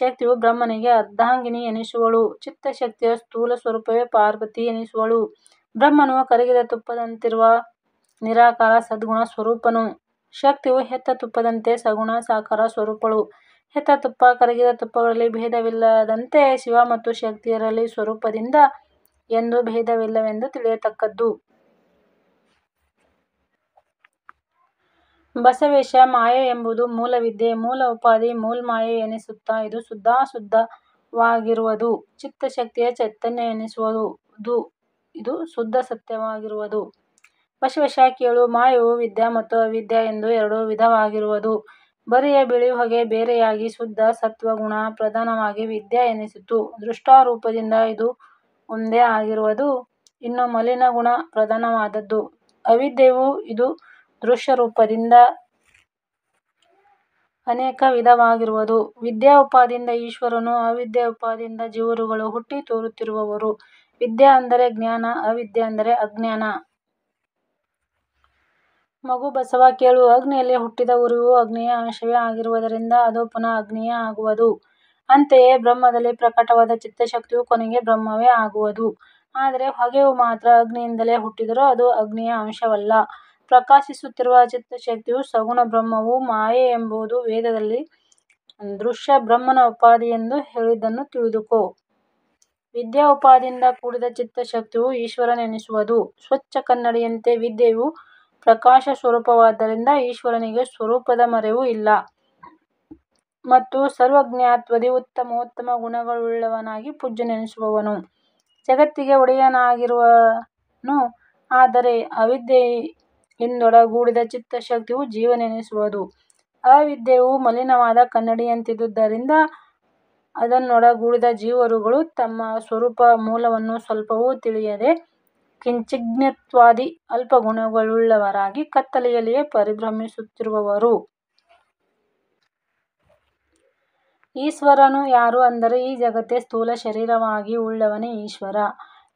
Speaker 1: ಶಕ್ತಿಯು ಬ್ರಹ್ಮನಿಗೆ ಅರ್ಧಾಂಗಿನಿ ಎನಿಸುವಳು. ಚಿತ್ತಶಕ್ತಿಯ ಸ್ಥೂಲ ಸ್ವರೂಪವೇ ಪಾರ್ವತಿ ಎನಿಸುವಳು. ಬ್ರಹ್ಮನು ಕರಗಿದ ತುಪ್ಪದಂತಿರುವ ನಿರಾಕಾರ ಸದ್ಗುಣ ಸ್ವರೂಪನು. ಶಕ್ತಿಯು ಹೆತ್ತ ತುಪ್ಪದಂತೆ ಸಗುಣ ಸಾಕಾರ ಸ್ವರೂಪಳು. ಹೆತ್ತ ತುಪ್ಪ, ಕರಗಿದ ತುಪ್ಪಗಳಲ್ಲಿ ಭೇದವಿಲ್ಲದಂತೆ ಶಿವ ಮತ್ತು ಶಕ್ತಿಯರಲ್ಲಿ ಸ್ವರೂಪದಿಂದ ಎಂದು ಭೇದವಿಲ್ಲವೆಂದು ತಿಳಿಯತಕ್ಕದ್ದು. ಬಸವೇಶ ಮಾಯೆ ಎಂಬುದು ಮೂಲವಿದ್ಯೆ, ಮೂಲ ಉಪಾಧಿ, ಮಾಯೆ ಎನಿಸುತ್ತಾ ಇದು ಚಿತ್ತ ಚಿತ್ತಶಕ್ತಿಯ ಚೈತನ್ಯ ಎನಿಸುವುದು ಇದು ಶುದ್ಧ ಸತ್ಯವಾಗಿರುವುದು ವಶವಶ ಮಾಯವು ವಿದ್ಯ ಮತ್ತು ಅವಿದ್ಯ ಎಂದು ಎರಡು ವಿಧವಾಗಿರುವುದು. ಬರಿಯ ಬಿಳಿ ಹೊಗೆ ಬೇರೆಯಾಗಿ ಶುದ್ಧ ಸತ್ವಗುಣ ಪ್ರಧಾನವಾಗಿ ವಿದ್ಯ ಎನಿಸಿತು. ದೃಷ್ಟಾರೂಪದಿಂದ ಇದು ಒಂದೇ ಆಗಿರುವುದು. ಇನ್ನು ಮಲಿನ ಗುಣ ಪ್ರಧಾನವಾದದ್ದು ಅವಿದ್ಯೆಯು. ಇದು ದೃಶ್ಯ ರೂಪದಿಂದ ಅನೇಕ ವಿಧವಾಗಿರುವುದು. ವಿದ್ಯಾ ಉಪಾದಿಯಿಂದ ಈಶ್ವರನು, ಅವಿದ್ಯಾ ಉಪಾದಿಯಿಂದ ಜೀವರುಗಳು ಹುಟ್ಟಿ ತೋರುತ್ತಿರುವವರು ವಿದ್ಯಾ ಅಂದರೆ ಜ್ಞಾನ, ಅವಿದ್ಯೆ ಅಂದರೆ ಅಜ್ಞಾನ. ಮಗು ಬಸವ ಕೇಳು ಅಗ್ನಿಯಲ್ಲಿ ಹುಟ್ಟಿದ ಉರಿವು ಅಗ್ನಿಯ ಅಂಶವೇ ಆಗಿರುವುದರಿಂದ ಅದು ಪುನಃ ಅಗ್ನಿಯೇ ಆಗುವುದು. ಅಂತೆಯೇ ಬ್ರಹ್ಮದಲ್ಲಿ ಪ್ರಕಟವಾದ ಚಿತ್ತಶಕ್ತಿಯು ಕೊನೆಗೆ ಬ್ರಹ್ಮವೇ ಆಗುವುದು. ಆದರೆ ಹೊಗೆಯು ಮಾತ್ರ ಅಗ್ನಿಯಿಂದಲೇ ಹುಟ್ಟಿದರೂ ಅದು ಅಗ್ನಿಯ ಅಂಶವಲ್ಲ. ಪ್ರಕಾಶಿಸುತ್ತಿರುವ ಚಿತ್ತಶಕ್ತಿಯು ಸಗುಣ ಬ್ರಹ್ಮವು ಮಾಯೆ ಎಂಬುದು ವೇದದಲ್ಲಿ ದೃಶ್ಯ ಬ್ರಹ್ಮನ ಎಂದು ಹೇಳಿದ್ದನ್ನು ತಿಳಿದುಕೋ. ವಿದ್ಯಾ ಉಪಾಧಿಯಿಂದ ಕೂಡಿದ ಚಿತ್ತಶಕ್ತಿಯು ಈಶ್ವರನೆನಿಸುವುದು. ಸ್ವಚ್ಛ ಕನ್ನಡಿಯಂತೆ ವಿದ್ಯೆಯು ಪ್ರಕಾಶ ಸ್ವರೂಪವಾದ್ದರಿಂದ ಈಶ್ವರನಿಗೆ ಸ್ವರೂಪದ ಮರೆವು ಇಲ್ಲ ಮತ್ತು ಸರ್ವಜ್ಞಾತ್ವದಿ ಉತ್ತಮೋತ್ತಮ ಗುಣಗಳುಳ್ಳವನಾಗಿ ಪೂಜ್ಯನೆನಿಸುವವನು ಜಗತ್ತಿಗೆ ಒಡೆಯನಾಗಿರುವನು ಆದರೆ ಅವಿದ್ಯೆಯಿಂದೊಡಗೂಡಿದ ಚಿತ್ತಶಕ್ತಿಯು ಜೀವನೆನಿಸುವುದು ಅವಿದ್ಯೆಯು ಮಲಿನವಾದ ಕನ್ನಡಿಯಂತಿದ್ದುದರಿಂದ ಅದನ್ನೊಡಗೂಡಿದ ಜೀವರುಗಳು ತಮ್ಮ ಸ್ವರೂಪ ಮೂಲವನ್ನು ಸ್ವಲ್ಪವೂ ತಿಳಿಯದೆ ಕಿಂಚಿಜ್ಞತ್ವಾದಿ ಅಲ್ಪ ಗುಣಗಳುಳ್ಳವರಾಗಿ ಕತ್ತಲೆಯಲ್ಲಿಯೇ ಪರಿಭ್ರಮಿಸುತ್ತಿರುವವರು ಈಶ್ವರನು ಯಾರು ಅಂದರೆ ಈ ಜಗತ್ತೇ ಸ್ಥೂಲ ಶರೀರವಾಗಿ ಉಳ್ಳವನೇ ಈಶ್ವರ.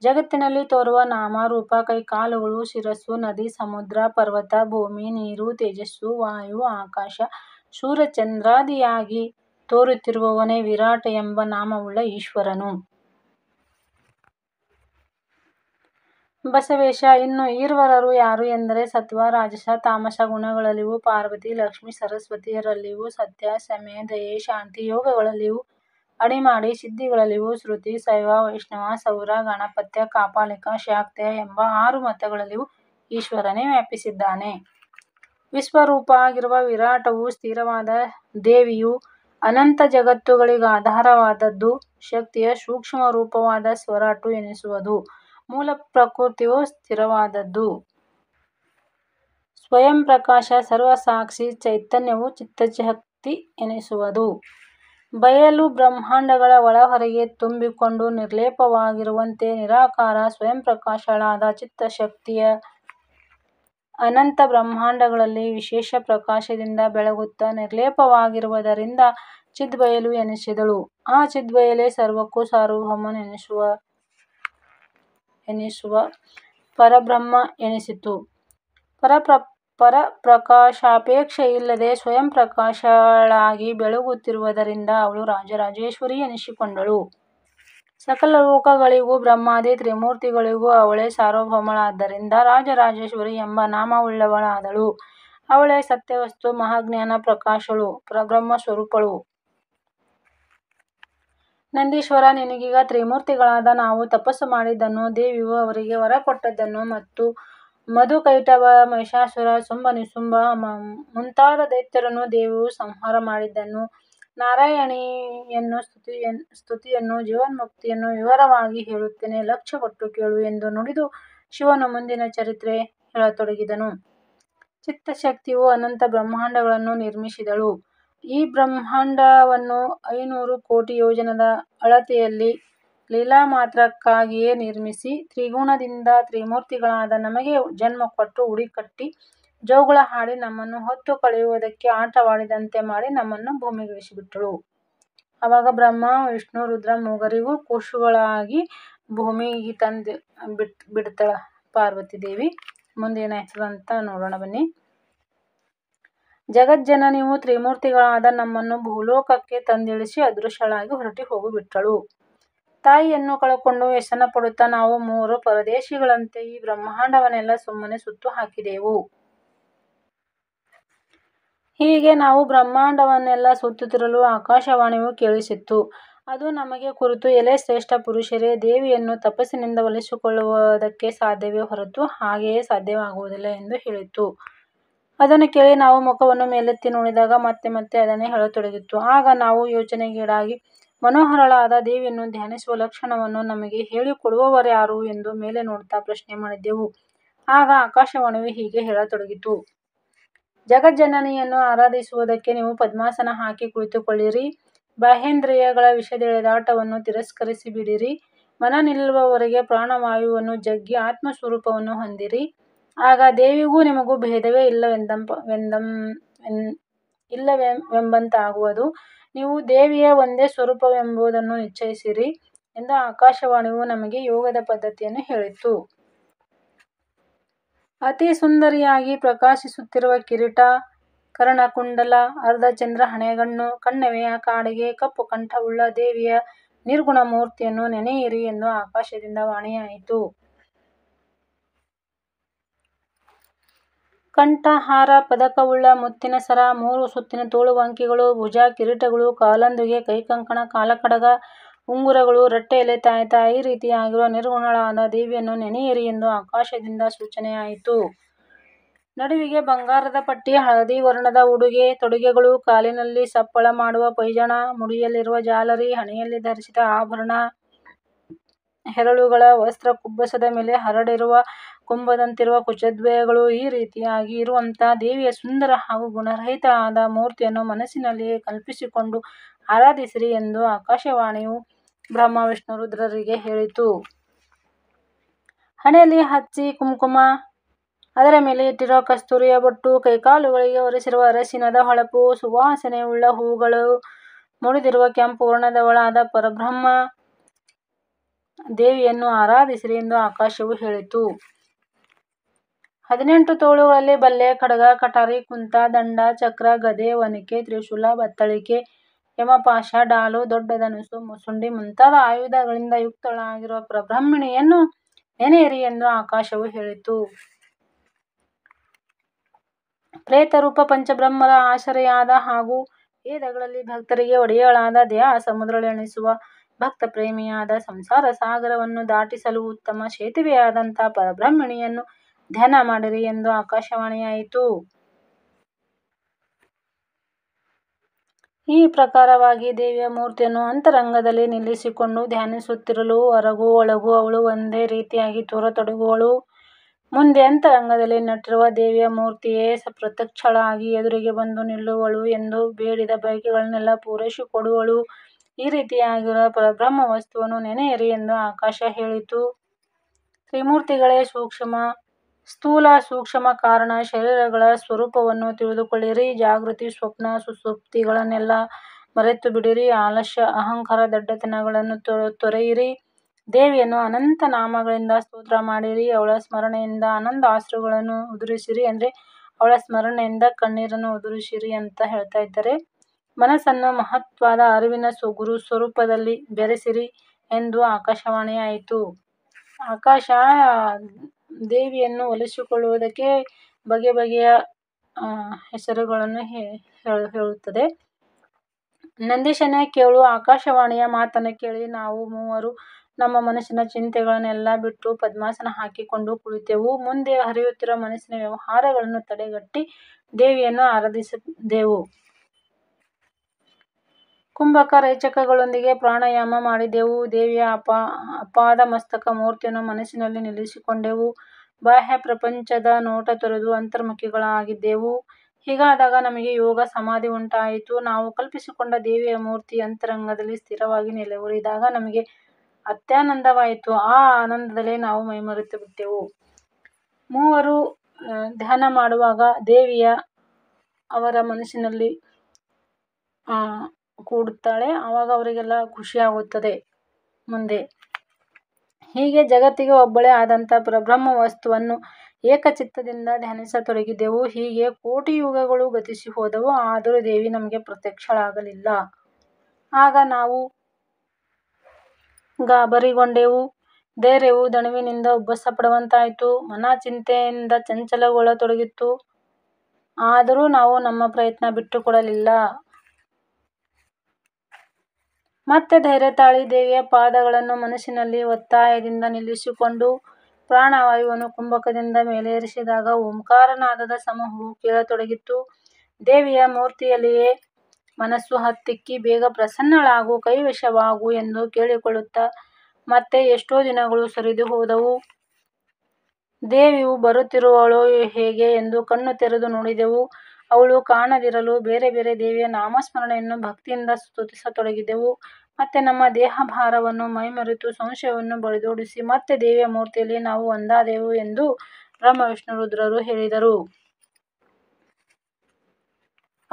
Speaker 1: ಜಗತ್ತಿನಲ್ಲಿ ತೋರುವ ನಾಮ, ರೂಪ, ಕೈಕಾಲುಗಳು, ಶಿರಸ್ಸು, ನದಿ, ಸಮುದ್ರ, ಪರ್ವತ, ಭೂಮಿ, ನೀರು, ತೇಜಸ್ಸು, ವಾಯು, ಆಕಾಶ, ಸೂರ್ಯಚಂದ್ರಾದಿಯಾಗಿ ತೋರುತ್ತಿರುವವನೇ ವಿರಾಟ ಎಂಬ ನಾಮವುಳ್ಳ ಈಶ್ವರನು. ಬಸವೇಶ ಇನ್ನು ಈರ್ವರರು ಯಾರು ಎಂದರೆ ಸತ್ವ, ರಾಜಸ, ತಾಮಸ ಗುಣಗಳಲ್ಲಿಯೂ ಪಾರ್ವತಿ, ಲಕ್ಷ್ಮೀ, ಸರಸ್ವತಿಯರಲ್ಲಿಯೂ ಸತ್ಯ, ಸಮಯ ದಯೆ, ಶಾಂತಿ ಯೋಗಗಳಲ್ಲಿಯೂ ಅಡಿಮಾಡಿ ಸಿದ್ಧಿಗಳಲ್ಲಿಯೂ ಶ್ರುತಿ, ಶೈವ, ವೈಷ್ಣವ, ಸೌರ, ಗಣಪತ್ಯ, ಕಾಪಾಲಿಕ, ಶಾಕ್ತ್ಯ ಎಂಬ ಆರು ಮತಗಳಲ್ಲಿಯೂ ಈಶ್ವರನೇ ವ್ಯಾಪಿಸಿದ್ದಾನೆ. ವಿಶ್ವರೂಪ ಆಗಿರುವ ವಿರಾಟವು ಸ್ಥಿರವಾದ ದೇವಿಯು ಅನಂತ ಆಧಾರವಾದದ್ದು ಶಕ್ತಿಯ ಸೂಕ್ಷ್ಮ ರೂಪವಾದ ಸ್ವರಾಟು ಎನಿಸುವುದು. ಮೂಲ ಪ್ರಕೃತಿಯು ಸ್ಥಿರವಾದದ್ದು. ಸ್ವಯಂ ಪ್ರಕಾಶ ಸರ್ವಸಾಕ್ಷಿ ಚೈತನ್ಯವು ಚಿತ್ತಶಕ್ತಿ ಎನಿಸುವುದು. ಬಯಲು ಬ್ರಹ್ಮಾಂಡಗಳ ಒಳಹೊರಗೆ ತುಂಬಿಕೊಂಡು ನಿರ್ಲೇಪವಾಗಿರುವಂತೆ ನಿರಾಕಾರ ಸ್ವಯಂ ಸ್ವಯಂಪ್ರಕಾಶಳಾದ ಚಿತ್ತಶಕ್ತಿಯ ಅನಂತ ಬ್ರಹ್ಮಾಂಡಗಳಲ್ಲಿ ವಿಶೇಷ ಪ್ರಕಾಶದಿಂದ ಬೆಳಗುತ್ತಾ ನಿರ್ಲೇಪವಾಗಿರುವುದರಿಂದ ಚಿದ್ಬಯಲು ಎನಿಸಿದಳು. ಆ ಚಿದ್ಬಯಲೇ ಸರ್ವಕ್ಕೂ ಸಾರ್ವಭೌಮನೆನಿಸುವ ಎನಿಸುವ ಪರಬ್ರಹ್ಮ ಎನಿಸಿತು. ಪ್ರಕಾಶಾಪೇಕ್ಷೆಯಿಲ್ಲದೆ ಸ್ವಯಂ ಪ್ರಕಾಶಳಾಗಿ ಬೆಳಗುತ್ತಿರುವುದರಿಂದ ಅವಳು ರಾಜರಾಜೇಶ್ವರಿ ಎನಿಸಿಕೊಂಡಳು. ಸಕಲ ಲೋಕಗಳಿಗೂ ಬ್ರಹ್ಮಾದಿ ತ್ರಿಮೂರ್ತಿಗಳಿಗೂ ಅವಳೇ ಸಾರ್ವಭೌಮಳಾದ್ದರಿಂದ ರಾಜರಾಜೇಶ್ವರಿ ಎಂಬ ನಾಮವುಳ್ಳವಳಾದಳು. ಅವಳೇ ಸತ್ಯವಸ್ತು ಮಹಾಜ್ಞಾನ ಪ್ರಕಾಶಳು, ಪರಬ್ರಹ್ಮ ಸ್ವರೂಪಳು ನಂದೀಶ್ವರ ನಿನಗೀಗ ತ್ರಿಮೂರ್ತಿಗಳಾದ ನಾವು ತಪಸ್ಸು ಮಾಡಿದ್ದನ್ನು ದೇವಿಯು ಅವರಿಗೆ ವರ ಕೊಟ್ಟದ್ದನ್ನು ಮತ್ತು ಮಧು ಕೈಟವ ಮಹಿಷಾಸುರ ಸುಂಬನಿಸುಂಬ ಮುಂತಾದ ದೈತ್ಯರನ್ನು ದೇವಿಯು ಸಂಹಾರ ಮಾಡಿದ್ದನ್ನು ನಾರಾಯಣಿಯನ್ನು ಸ್ತುತಿಯ ಸ್ತುತಿಯನ್ನು ಜೀವನ್ಮುಕ್ತಿಯನ್ನು ವಿವರವಾಗಿ ಹೇಳುತ್ತೇನೆ ಲಕ್ಷ್ಯ ಕೊಟ್ಟು ಕೇಳು ಎಂದು ನುಡಿದು ಶಿವನು ಮುಂದಿನ ಚರಿತ್ರೆ ಹೇಳತೊಡಗಿದನು ಚಿತ್ತಶಕ್ತಿಯು ಅನಂತ ಬ್ರಹ್ಮಾಂಡಗಳನ್ನು ನಿರ್ಮಿಸಿದಳು ಈ ಬ್ರಹ್ಮಾಂಡವನ್ನು ಐನೂರು ಕೋಟಿ ಯೋಜನದ ಅಳತೆಯಲ್ಲಿ ಲೀಲಾ ಮಾತ್ರಕ್ಕಾಗಿಯೇ ನಿರ್ಮಿಸಿ, ತ್ರಿಗುಣದಿಂದ ತ್ರಿಮೂರ್ತಿಗಳಾದ ನಮಗೆ ಜನ್ಮ ಕೊಟ್ಟು ಕಟ್ಟಿ ಜೋಗುಳ ಹಾಡಿ ನಮ್ಮನ್ನು ಹೊತ್ತು ಕಳೆಯುವುದಕ್ಕೆ ಆಟವಾಡಿದಂತೆ ಮಾಡಿ ನಮ್ಮನ್ನು ಭೂಮಿಗಿಳಿಸಿಬಿಟ್ಟಳು. ಆವಾಗ ಬ್ರಹ್ಮ, ವಿಷ್ಣು, ರುದ್ರ ಮೂಗರಿಗೂ ಭೂಮಿಗೆ ತಂದು ಬಿಟ್ ಬಿಡ್ತಾಳ ಹೆಸರು ಅಂತ ನೋಡೋಣ ಬನ್ನಿ. ಜಗಜ್ಜನನಿಯು ತ್ರಿಮೂರ್ತಿಗಳಾದ ನಮ್ಮನ್ನು ಭೂಲೋಕಕ್ಕೆ ತಂದಿಳಿಸಿ ಅದೃಶ್ಯಳಾಗಿ ಹೊರಟಿ ಹೋಗಿಬಿಟ್ಟಳು. ತಾಯಿಯನ್ನು ಕಳಕೊಂಡು ಪಡುತ್ತಾ ನಾವು ಮೂರು ಪರದೇಶಿಗಳಂತೆ ಈ ಬ್ರಹ್ಮಾಂಡವನ್ನೆಲ್ಲ ಸುಮ್ಮನೆ ಸುತ್ತು ಹಾಕಿದೆವು. ಹೀಗೆ ನಾವು ಬ್ರಹ್ಮಾಂಡವನ್ನೆಲ್ಲ ಸುತ್ತುತ್ತಿರಲು ಆಕಾಶವಾಣಿಯು ಕೇಳಿಸಿತ್ತು ಅದು ನಮಗೆ ಕುರಿತು, ಎಲೆ ಶ್ರೇಷ್ಠ ಪುರುಷರೇ, ದೇವಿಯನ್ನು ತಪಸ್ಸಿನಿಂದ ಒಲಿಸಿಕೊಳ್ಳುವುದಕ್ಕೆ ಸಾಧ್ಯವೇ ಹೊರತು ಹಾಗೆಯೇ ಸಾಧ್ಯವಾಗುವುದಿಲ್ಲ ಎಂದು ಹೇಳಿತು. ಅದನ್ನು ಕೇಳಿ ನಾವು ಮುಖವನ್ನು ಮೇಲೆತ್ತಿ ನೋಡಿದಾಗ ಮತ್ತೆ ಮತ್ತೆ ಅದನ್ನೇ ಹೇಳತೊಡಗಿತ್ತು ಆಗ ನಾವು ಯೋಚನೆಗೀಡಾಗಿ ಮನೋಹರಳಾದ ದೇವಿಯನ್ನು ಧ್ಯಾನಿಸುವ ಲಕ್ಷಣವನ್ನು ನಮಗೆ ಹೇಳಿಕೊಡುವವರ್ಯಾರು ಎಂದು ಮೇಲೆ ನೋಡ್ತಾ ಪ್ರಶ್ನೆ ಮಾಡಿದ್ದೆವು ಆಗ ಆಕಾಶವಾಣಿಯು ಹೀಗೆ ಹೇಳತೊಡಗಿತು ಜಗಜ್ಜನನಿಯನ್ನು ಆರಾಧಿಸುವುದಕ್ಕೆ ನೀವು ಪದ್ಮಾಸನ ಹಾಕಿ ಕುಳಿತುಕೊಳ್ಳಿರಿ ಬಾಹೇಂದ್ರಿಯಗಳ ತಿರಸ್ಕರಿಸಿ ಬಿಡಿರಿ ಮನ ನಿಲ್ಲುವವರೆಗೆ ಪ್ರಾಣವಾಯುವನ್ನು ಜಗ್ಗಿ ಆತ್ಮಸ್ವರೂಪವನ್ನು ಹೊಂದಿರಿ ಆಗ ದೇವಿಗೂ ನಿಮಗೂ ಭೇದವೇ ಇಲ್ಲವೆಂದಂಪ ವೆಂದಂ ಇಲ್ಲವೆಂಬಂತಾಗುವುದು ನೀವು ದೇವಿಯ ಒಂದೇ ಸ್ವರೂಪವೆಂಬುದನ್ನು ನಿಶ್ಚಯಿಸಿರಿ ಎಂದು ಆಕಾಶವಾಣಿಯು ನಮಗೆ ಯೋಗದ ಪದ್ಧತಿಯನ್ನು ಹೇಳಿತು ಅತಿ ಸುಂದರಿಯಾಗಿ ಪ್ರಕಾಶಿಸುತ್ತಿರುವ ಕಿರೀಟ ಕರ್ಣಕುಂಡಲ ಅರ್ಧಚಂದ್ರ ಹಣೆಗಣ್ಣು ಕಣ್ಣವೆಯ ಕಾಡಿಗೆ ಕಪ್ಪು ಕಂಠವುಳ್ಳ ದೇವಿಯ ನಿರ್ಗುಣ ಮೂರ್ತಿಯನ್ನು ನೆನೆಯಿರಿ ಎಂದು ಆಕಾಶದಿಂದ ವಾಣಿಯಾಯಿತು ಕಂಠಹಾರ ಪದಕವುಳ್ಳ ಮುತ್ತಿನ ಸರ, ಮೂರು ಸುತ್ತಿನ ತೋಳು ತೋಳುವಂಕಿಗಳು, ಭುಜ ಕಿರೀಟಗಳು, ಕಾಲಂದುಗೆ, ಕೈಕಂಕಣ, ಕಾಲಕಡಗ, ಉಂಗುರಗಳು, ಎಲೆ ತಾಯತ ಈ ರೀತಿಯಾಗಿರುವ ನಿರ್ಗುಣಳಾದ ದೇವಿಯನ್ನು ನೆನೆಯಿರಿ ಎಂದು ಆಕಾಶದಿಂದ ಸೂಚನೆಯಾಯಿತು. ನಡುವಿಗೆ ಬಂಗಾರದ ಪಟ್ಟಿ, ಹಳದಿ ವರ್ಣದ ಉಡುಗೆ ತೊಡುಗೆಗಳು, ಕಾಲಿನಲ್ಲಿ ಸಪ್ಪಳ ಮಾಡುವ ಪೈಜಣ ಮುಡಿಯಲ್ಲಿರುವ ಜಾಲರಿ, ಹಣೆಯಲ್ಲಿ ಧರಿಸಿದ ಆಭರಣ, ಹೆರಳುಗಳ ವಸ್ತ್ರ ಕುಬ್ಬಸದ ಮೇಲೆ ಹರಡಿರುವ ಕುಂಭದಂತಿರುವ ಕುಚದ್ವಯಗಳು ಈ ರೀತಿಯಾಗಿ ಇರುವಂತಹ ದೇವಿಯ ಸುಂದರ ಹಾಗೂ ಗುಣರಹಿತ ಆದ ಮೂರ್ತಿಯನ್ನು ಮನಸ್ಸಿನಲ್ಲಿಯೇ ಕಲ್ಪಿಸಿಕೊಂಡು ಆರಾಧಿಸಿರಿ ಎಂದು ಆಕಾಶವಾಣಿಯು ಬ್ರಹ್ಮ ವಿಷ್ಣು ರುದ್ರರಿಗೆ ಹೇಳಿತು ಹಣೆಯಲ್ಲಿ ಹಚ್ಚಿ ಕುಂಕುಮ ಅದರ ಮೇಲೆ ಇಟ್ಟಿರೋ ಕಸ್ತೂರಿಯ ಬೊಟ್ಟು ಕೈಕಾಲುಗಳಿಗೆ ಒರೆಸಿರುವ ಅರಸಿನದ ಹೊಳಪು ಸುವಾಸನೆ ಉಳ್ಳ ಹೂಗಳು ಮುಡಿದಿರುವ ಕೆಂಪು ವರ್ಣದವಳಾದ ಪರಬ್ರಹ್ಮ ದೇವಿಯನ್ನು ಆರಾಧಿಸಿರಿ ಎಂದು ಆಕಾಶವು ಹೇಳಿತು ಹದಿನೆಂಟು ತೋಳುಗಳಲ್ಲಿ ಬಲ್ಲೆ ಕಡಗ ಕಟಾರಿ ಕುಂತ ದಂಡ ಚಕ್ರ ಗದೆ ವನಿಕೆ ತ್ರಿಶೂಲ ಬತ್ತಳಿಕೆ ಯಮಪಾಶ ಡಾಲು ಧನುಸು ಮುಸುಂಡಿ ಮುಂತಾದ ಆಯುಧಗಳಿಂದ ಯುಕ್ತಳಾಗಿರುವ ಪ್ರಬ್ರಹ್ಮಿಣಿಯನ್ನು ನೆನೆಯಿರಿ ಎಂದು ಆಕಾಶವು ಹೇಳಿತು ಪ್ರೇತರೂಪ ಪಂಚಬ್ರಹ್ಮರ ಆಶ್ರಯಾದ ಹಾಗೂ ವೇದಗಳಲ್ಲಿ ಭಕ್ತರಿಗೆ ಒಡೆಯಳಾದ ದೇಹ ಸಮುದ್ರಗಳೆಣಿಸುವ ಭಕ್ತ ಪ್ರೇಮಿಯಾದ ಸಂಸಾರ ಸಾಗರವನ್ನು ದಾಟಿಸಲು ಉತ್ತಮ ಸೇತುವೆಯಾದಂತಹ ಪರಬ್ರಹ್ಮಣಿಯನ್ನು ಧ್ಯಾನ ಮಾಡಿರಿ ಎಂದು ಆಕಾಶವಾಣಿಯಾಯಿತು ಈ ಪ್ರಕಾರವಾಗಿ ದೇವಿಯ ಮೂರ್ತಿಯನ್ನು ಅಂತರಂಗದಲ್ಲಿ ನಿಲ್ಲಿಸಿಕೊಂಡು ಧ್ಯಾನಿಸುತ್ತಿರಲು ಹೊರಗು ಒಳಗು ಅವಳು ಒಂದೇ ರೀತಿಯಾಗಿ ತೋರತೊಡಗುವಳು ಮುಂದೆ ಅಂತರಂಗದಲ್ಲಿ ನಟ್ಟಿರುವ ದೇವಿಯ ಮೂರ್ತಿಯೇ ಪ್ರತ್ಯಕ್ಷಳಾಗಿ ಎದುರಿಗೆ ಬಂದು ನಿಲ್ಲುವಳು ಎಂದು ಬೇಡಿದ ಬಯಕೆಗಳನ್ನೆಲ್ಲ ಪೂರೈಸಿಕೊಡುವಳು ಈ ರೀತಿಯಾಗಿರುವ ಪರಬ್ರಹ್ಮ ವಸ್ತುವನ್ನು ನೆನೆಯಿರಿ ಎಂದು ಆಕಾಶ ಹೇಳಿತು ತ್ರಿಮೂರ್ತಿಗಳೇ ಸೂಕ್ಷ್ಮ ಸ್ಥೂಲ ಸೂಕ್ಷ್ಮ ಕಾರಣ ಶರೀರಗಳ ಸ್ವರೂಪವನ್ನು ತಿಳಿದುಕೊಳ್ಳಿರಿ ಜಾಗೃತಿ ಸ್ವಪ್ನ ಸುಸುಪ್ತಿಗಳನ್ನೆಲ್ಲ ಮರೆತು ಬಿಡಿರಿ ಆಲಸ್ಯ ಅಹಂಕಾರ ದಡ್ಡತನಗಳನ್ನು ತೊರೆಯಿರಿ ದೇವಿಯನ್ನು ಅನಂತ ನಾಮಗಳಿಂದ ಸ್ತೋತ್ರ ಮಾಡಿರಿ ಅವಳ ಸ್ಮರಣೆಯಿಂದ ಆನಂದ ಆಶ್ರುಗಳನ್ನು ಉದುರಿಸಿರಿ ಅಂದರೆ ಅವಳ ಸ್ಮರಣೆಯಿಂದ ಕಣ್ಣೀರನ್ನು ಉದುರಿಸಿರಿ ಅಂತ ಹೇಳ್ತಾ ಇದ್ದಾರೆ ಮನಸ್ಸನ್ನು ಮಹತ್ವದ ಅರಿವಿನ ಗುರು ಸ್ವರೂಪದಲ್ಲಿ ಬೆರೆಸಿರಿ ಎಂದು ಆಕಾಶವಾಣಿ ಆಯಿತು ಆಕಾಶ ದೇವಿಯನ್ನು ಒಲಿಸಿಕೊಳ್ಳುವುದಕ್ಕೆ ಬಗೆ ಬಗೆಯ ಹೆಸರುಗಳನ್ನು ಹೇಳುತ್ತದೆ. ನಂದೀಶನೇ, ಕೇಳು ಆಕಾಶವಾಣಿಯ ಮಾತನ್ನು ಕೇಳಿ ನಾವು ಮೂವರು ನಮ್ಮ ಮನಸ್ಸಿನ ಚಿಂತೆಗಳನ್ನೆಲ್ಲ ಬಿಟ್ಟು ಪದ್ಮಾಸನ ಹಾಕಿಕೊಂಡು ಕುಳಿತೆವು. ಮುಂದೆ ಹರಿಯುತ್ತಿರುವ ಮನಸ್ಸಿನ ವ್ಯವಹಾರಗಳನ್ನು ತಡೆಗಟ್ಟಿ ದೇವಿಯನ್ನು ಆರಾಧಿಸಿದೆವು. ಕುಂಭಕ ರೇಚಕಗಳೊಂದಿಗೆ ಪ್ರಾಣಾಯಾಮ ಮಾಡಿದೆವು. ದೇವಿಯ ಅಪ ಮಸ್ತಕ ಮೂರ್ತಿಯನ್ನು ಮನಸ್ಸಿನಲ್ಲಿ ನಿಲ್ಲಿಸಿಕೊಂಡೆವು. ಬಾಹ್ಯ ಪ್ರಪಂಚದ ನೋಟ ತೊರೆದು ಅಂತರ್ಮುಖಿಗಳಾಗಿದ್ದೆವು. ಹೀಗಾದಾಗ ನಮಗೆ ಯೋಗ ಸಮಾಧಿ ಉಂಟಾಯಿತು. ನಾವು ಕಲ್ಪಿಸಿಕೊಂಡ ದೇವಿಯ ಮೂರ್ತಿ ಅಂತರಂಗದಲ್ಲಿ ಸ್ಥಿರವಾಗಿ ನೆಲೆಯೂರಿದಾಗ ನಮಗೆ ಅತ್ಯಾನಂದವಾಯಿತು. ಆ ಆನಂದದಲ್ಲೇ ನಾವು ಮೈಮರೆತು ಬಿಟ್ಟೆವು ಮೂವರು ಧ್ಯಾನ ಮಾಡುವಾಗ ದೇವಿಯ ಅವರ ಮನಸ್ಸಿನಲ್ಲಿ ಕೂಡುತ್ತಾಳೆ ಆವಾಗ ಅವರಿಗೆಲ್ಲ ಖುಷಿಯಾಗುತ್ತದೆ ಮುಂದೆ ಹೀಗೆ ಜಗತ್ತಿಗೆ ಒಬ್ಬಳೇ ಆದಂಥ ಪ್ರಬ್ರಹ್ಮ ವಸ್ತುವನ್ನು ಏಕಚಿತ್ತದಿಂದ ಧ್ಯಾನಿಸತೊಡಗಿದೆವು ಹೀಗೆ ಕೋಟಿ ಯುಗಗಳು ಗತಿಸಿ ಹೋದವು ಆದರೂ ದೇವಿ ನಮಗೆ ಪ್ರತ್ಯಕ್ಷಳಾಗಲಿಲ್ಲ ಆಗ ನಾವು ಗಾಬರಿಗೊಂಡೆವು ಧೈರ್ಯವು ದಣುವಿನಿಂದ ಉಬ್ಬಸ ಪಡುವಂತಾಯಿತು ಮನ ಚಿಂತೆಯಿಂದ ಚಂಚಲಗೊಳ್ಳತೊಡಗಿತ್ತು ಆದರೂ ನಾವು ನಮ್ಮ ಪ್ರಯತ್ನ ಬಿಟ್ಟುಕೊಡಲಿಲ್ಲ ಮತ್ತೆ ಧೈರ್ಯ ತಾಳಿ ದೇವಿಯ ಪಾದಗಳನ್ನು ಮನಸ್ಸಿನಲ್ಲಿ ಒತ್ತಾಯದಿಂದ ನಿಲ್ಲಿಸಿಕೊಂಡು ಪ್ರಾಣವಾಯುವನ್ನು ಕುಂಭಕದಿಂದ ಮೇಲೇರಿಸಿದಾಗ ಓಂಕಾರನಾದದ ಸಮೂಹವು ಕೇಳತೊಡಗಿತ್ತು. ದೇವಿಯ ಮೂರ್ತಿಯಲ್ಲಿಯೇ ಮನಸ್ಸು ಹತ್ತಿಕ್ಕಿ, ಬೇಗ ಪ್ರಸನ್ನಳಾಗು, ಕೈವಶವಾಗು ಎಂದು ಕೇಳಿಕೊಳ್ಳುತ್ತಾ ಮತ್ತೆ ಎಷ್ಟೋ ದಿನಗಳು ಹೋದವು ದೇವಿಯು ಬರುತ್ತಿರುವಳು ಹೇಗೆ ಎಂದು ಕಣ್ಣು ತೆರೆದು ನೋಡಿದೆವು. ಅವಳು ಕಾಣದಿರಲು ಬೇರೆ ಬೇರೆ ದೇವಿಯ ನಾಮಸ್ಮರಣೆಯನ್ನು ಭಕ್ತಿಯಿಂದ ಸ್ತುತಿಸತೊಡಗಿದೆವು. ಮತ್ತೆ ನಮ್ಮ ದೇಹ ಭಾರವನ್ನು ಮೈಮರೆತು ಸಂಶಯವನ್ನು ಬಳಿದೋಡಿಸಿ ಮತ್ತೆ ದೇವಿಯ ಮೂರ್ತಿಯಲ್ಲಿ ನಾವು ಒಂದಾದೆವು ಎಂದು ವಿಷ್ಣು ರುದ್ರರು ಹೇಳಿದರು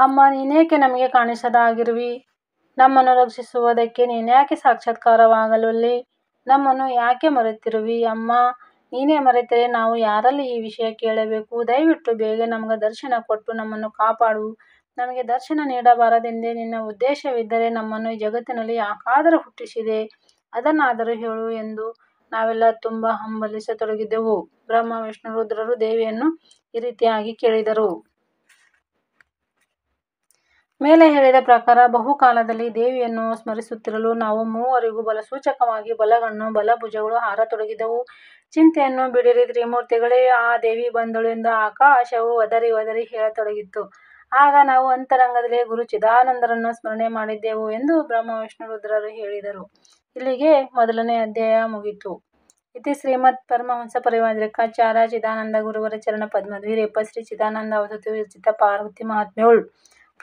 Speaker 1: ಅಮ್ಮ ನೀನೇಕೆ ನಮಗೆ ಕಾಣಿಸದಾಗಿರುವಿ ನಮ್ಮನ್ನು ರಕ್ಷಿಸುವುದಕ್ಕೆ ನೀನ್ಯಾಕೆ ಸಾಕ್ಷಾತ್ಕಾರವಾಗಲಲ್ಲಿ ನಮ್ಮನ್ನು ಯಾಕೆ ಮರೆತಿರುವಿ ಅಮ್ಮ ನೀನೇ ಮರೆತರೆ ನಾವು ಯಾರಲ್ಲಿ ಈ ವಿಷಯ ಕೇಳಬೇಕು ದಯವಿಟ್ಟು ಬೇಗ ನಮಗೆ ದರ್ಶನ ಕೊಟ್ಟು ನಮ್ಮನ್ನು ಕಾಪಾಡು ನಮಗೆ ದರ್ಶನ ನೀಡಬಾರದೆಂದೇ ನಿನ್ನ ಉದ್ದೇಶವಿದ್ದರೆ ನಮ್ಮನ್ನು ಈ ಜಗತ್ತಿನಲ್ಲಿ ಯಾಕಾದರೂ ಹುಟ್ಟಿಸಿದೆ ಅದನ್ನಾದರೂ ಹೇಳು ಎಂದು ನಾವೆಲ್ಲ ತುಂಬ ಹಂಬಲಿಸತೊಡಗಿದ್ದೆವು ಬ್ರಹ್ಮ ವಿಷ್ಣು ರುದ್ರರು ದೇವಿಯನ್ನು ಈ ರೀತಿಯಾಗಿ ಕೇಳಿದರು ಮೇಲೆ ಹೇಳಿದ ಪ್ರಕಾರ ಬಹುಕಾಲದಲ್ಲಿ ದೇವಿಯನ್ನು ಸ್ಮರಿಸುತ್ತಿರಲು ನಾವು ಮೂವರಿಗೂ ಬಲಸೂಚಕವಾಗಿ ಬಲಗಣ್ಣು ಬಲಭುಜಗಳು ಹಾರತೊಡಗಿದವು ಚಿಂತೆಯನ್ನು ಬಿಡಿರಿ ತ್ರಿಮೂರ್ತಿಗಳೇ ಆ ದೇವಿ ಬಂದಳು ಎಂದು ಆಕಾಶವು ಒದರಿ ಒದರಿ ಹೇಳತೊಡಗಿತ್ತು ಆಗ ನಾವು ಅಂತರಂಗದಲ್ಲಿ ಗುರು ಚಿದಾನಂದರನ್ನು ಸ್ಮರಣೆ ಮಾಡಿದ್ದೆವು ಎಂದು ಬ್ರಹ್ಮ ವಿಷ್ಣು ರುದ್ರರು ಹೇಳಿದರು ಇಲ್ಲಿಗೆ ಮೊದಲನೇ ಅಧ್ಯಾಯ ಮುಗಿತು ಇತಿ ಶ್ರೀಮತ್ ಪರಮಹಂಸ ಪರಿವಾಜಕಾಚಾರ ಚಿದಾನಂದ ಗುರುವರ ಚರಣ ಪದ್ಮಧೀರೇಪ ಶ್ರೀ ಚಿದಾನಂದ ಅವಧತಿ ವಿರಚಿತ ಪಾರ್ವತಿ ಮಹಾತ್ಮ್ಯೌಳ್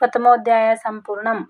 Speaker 1: ಪ್ರಥಮೋಧ್ಯಾಯ ಸಂಪೂರ್ಣಂ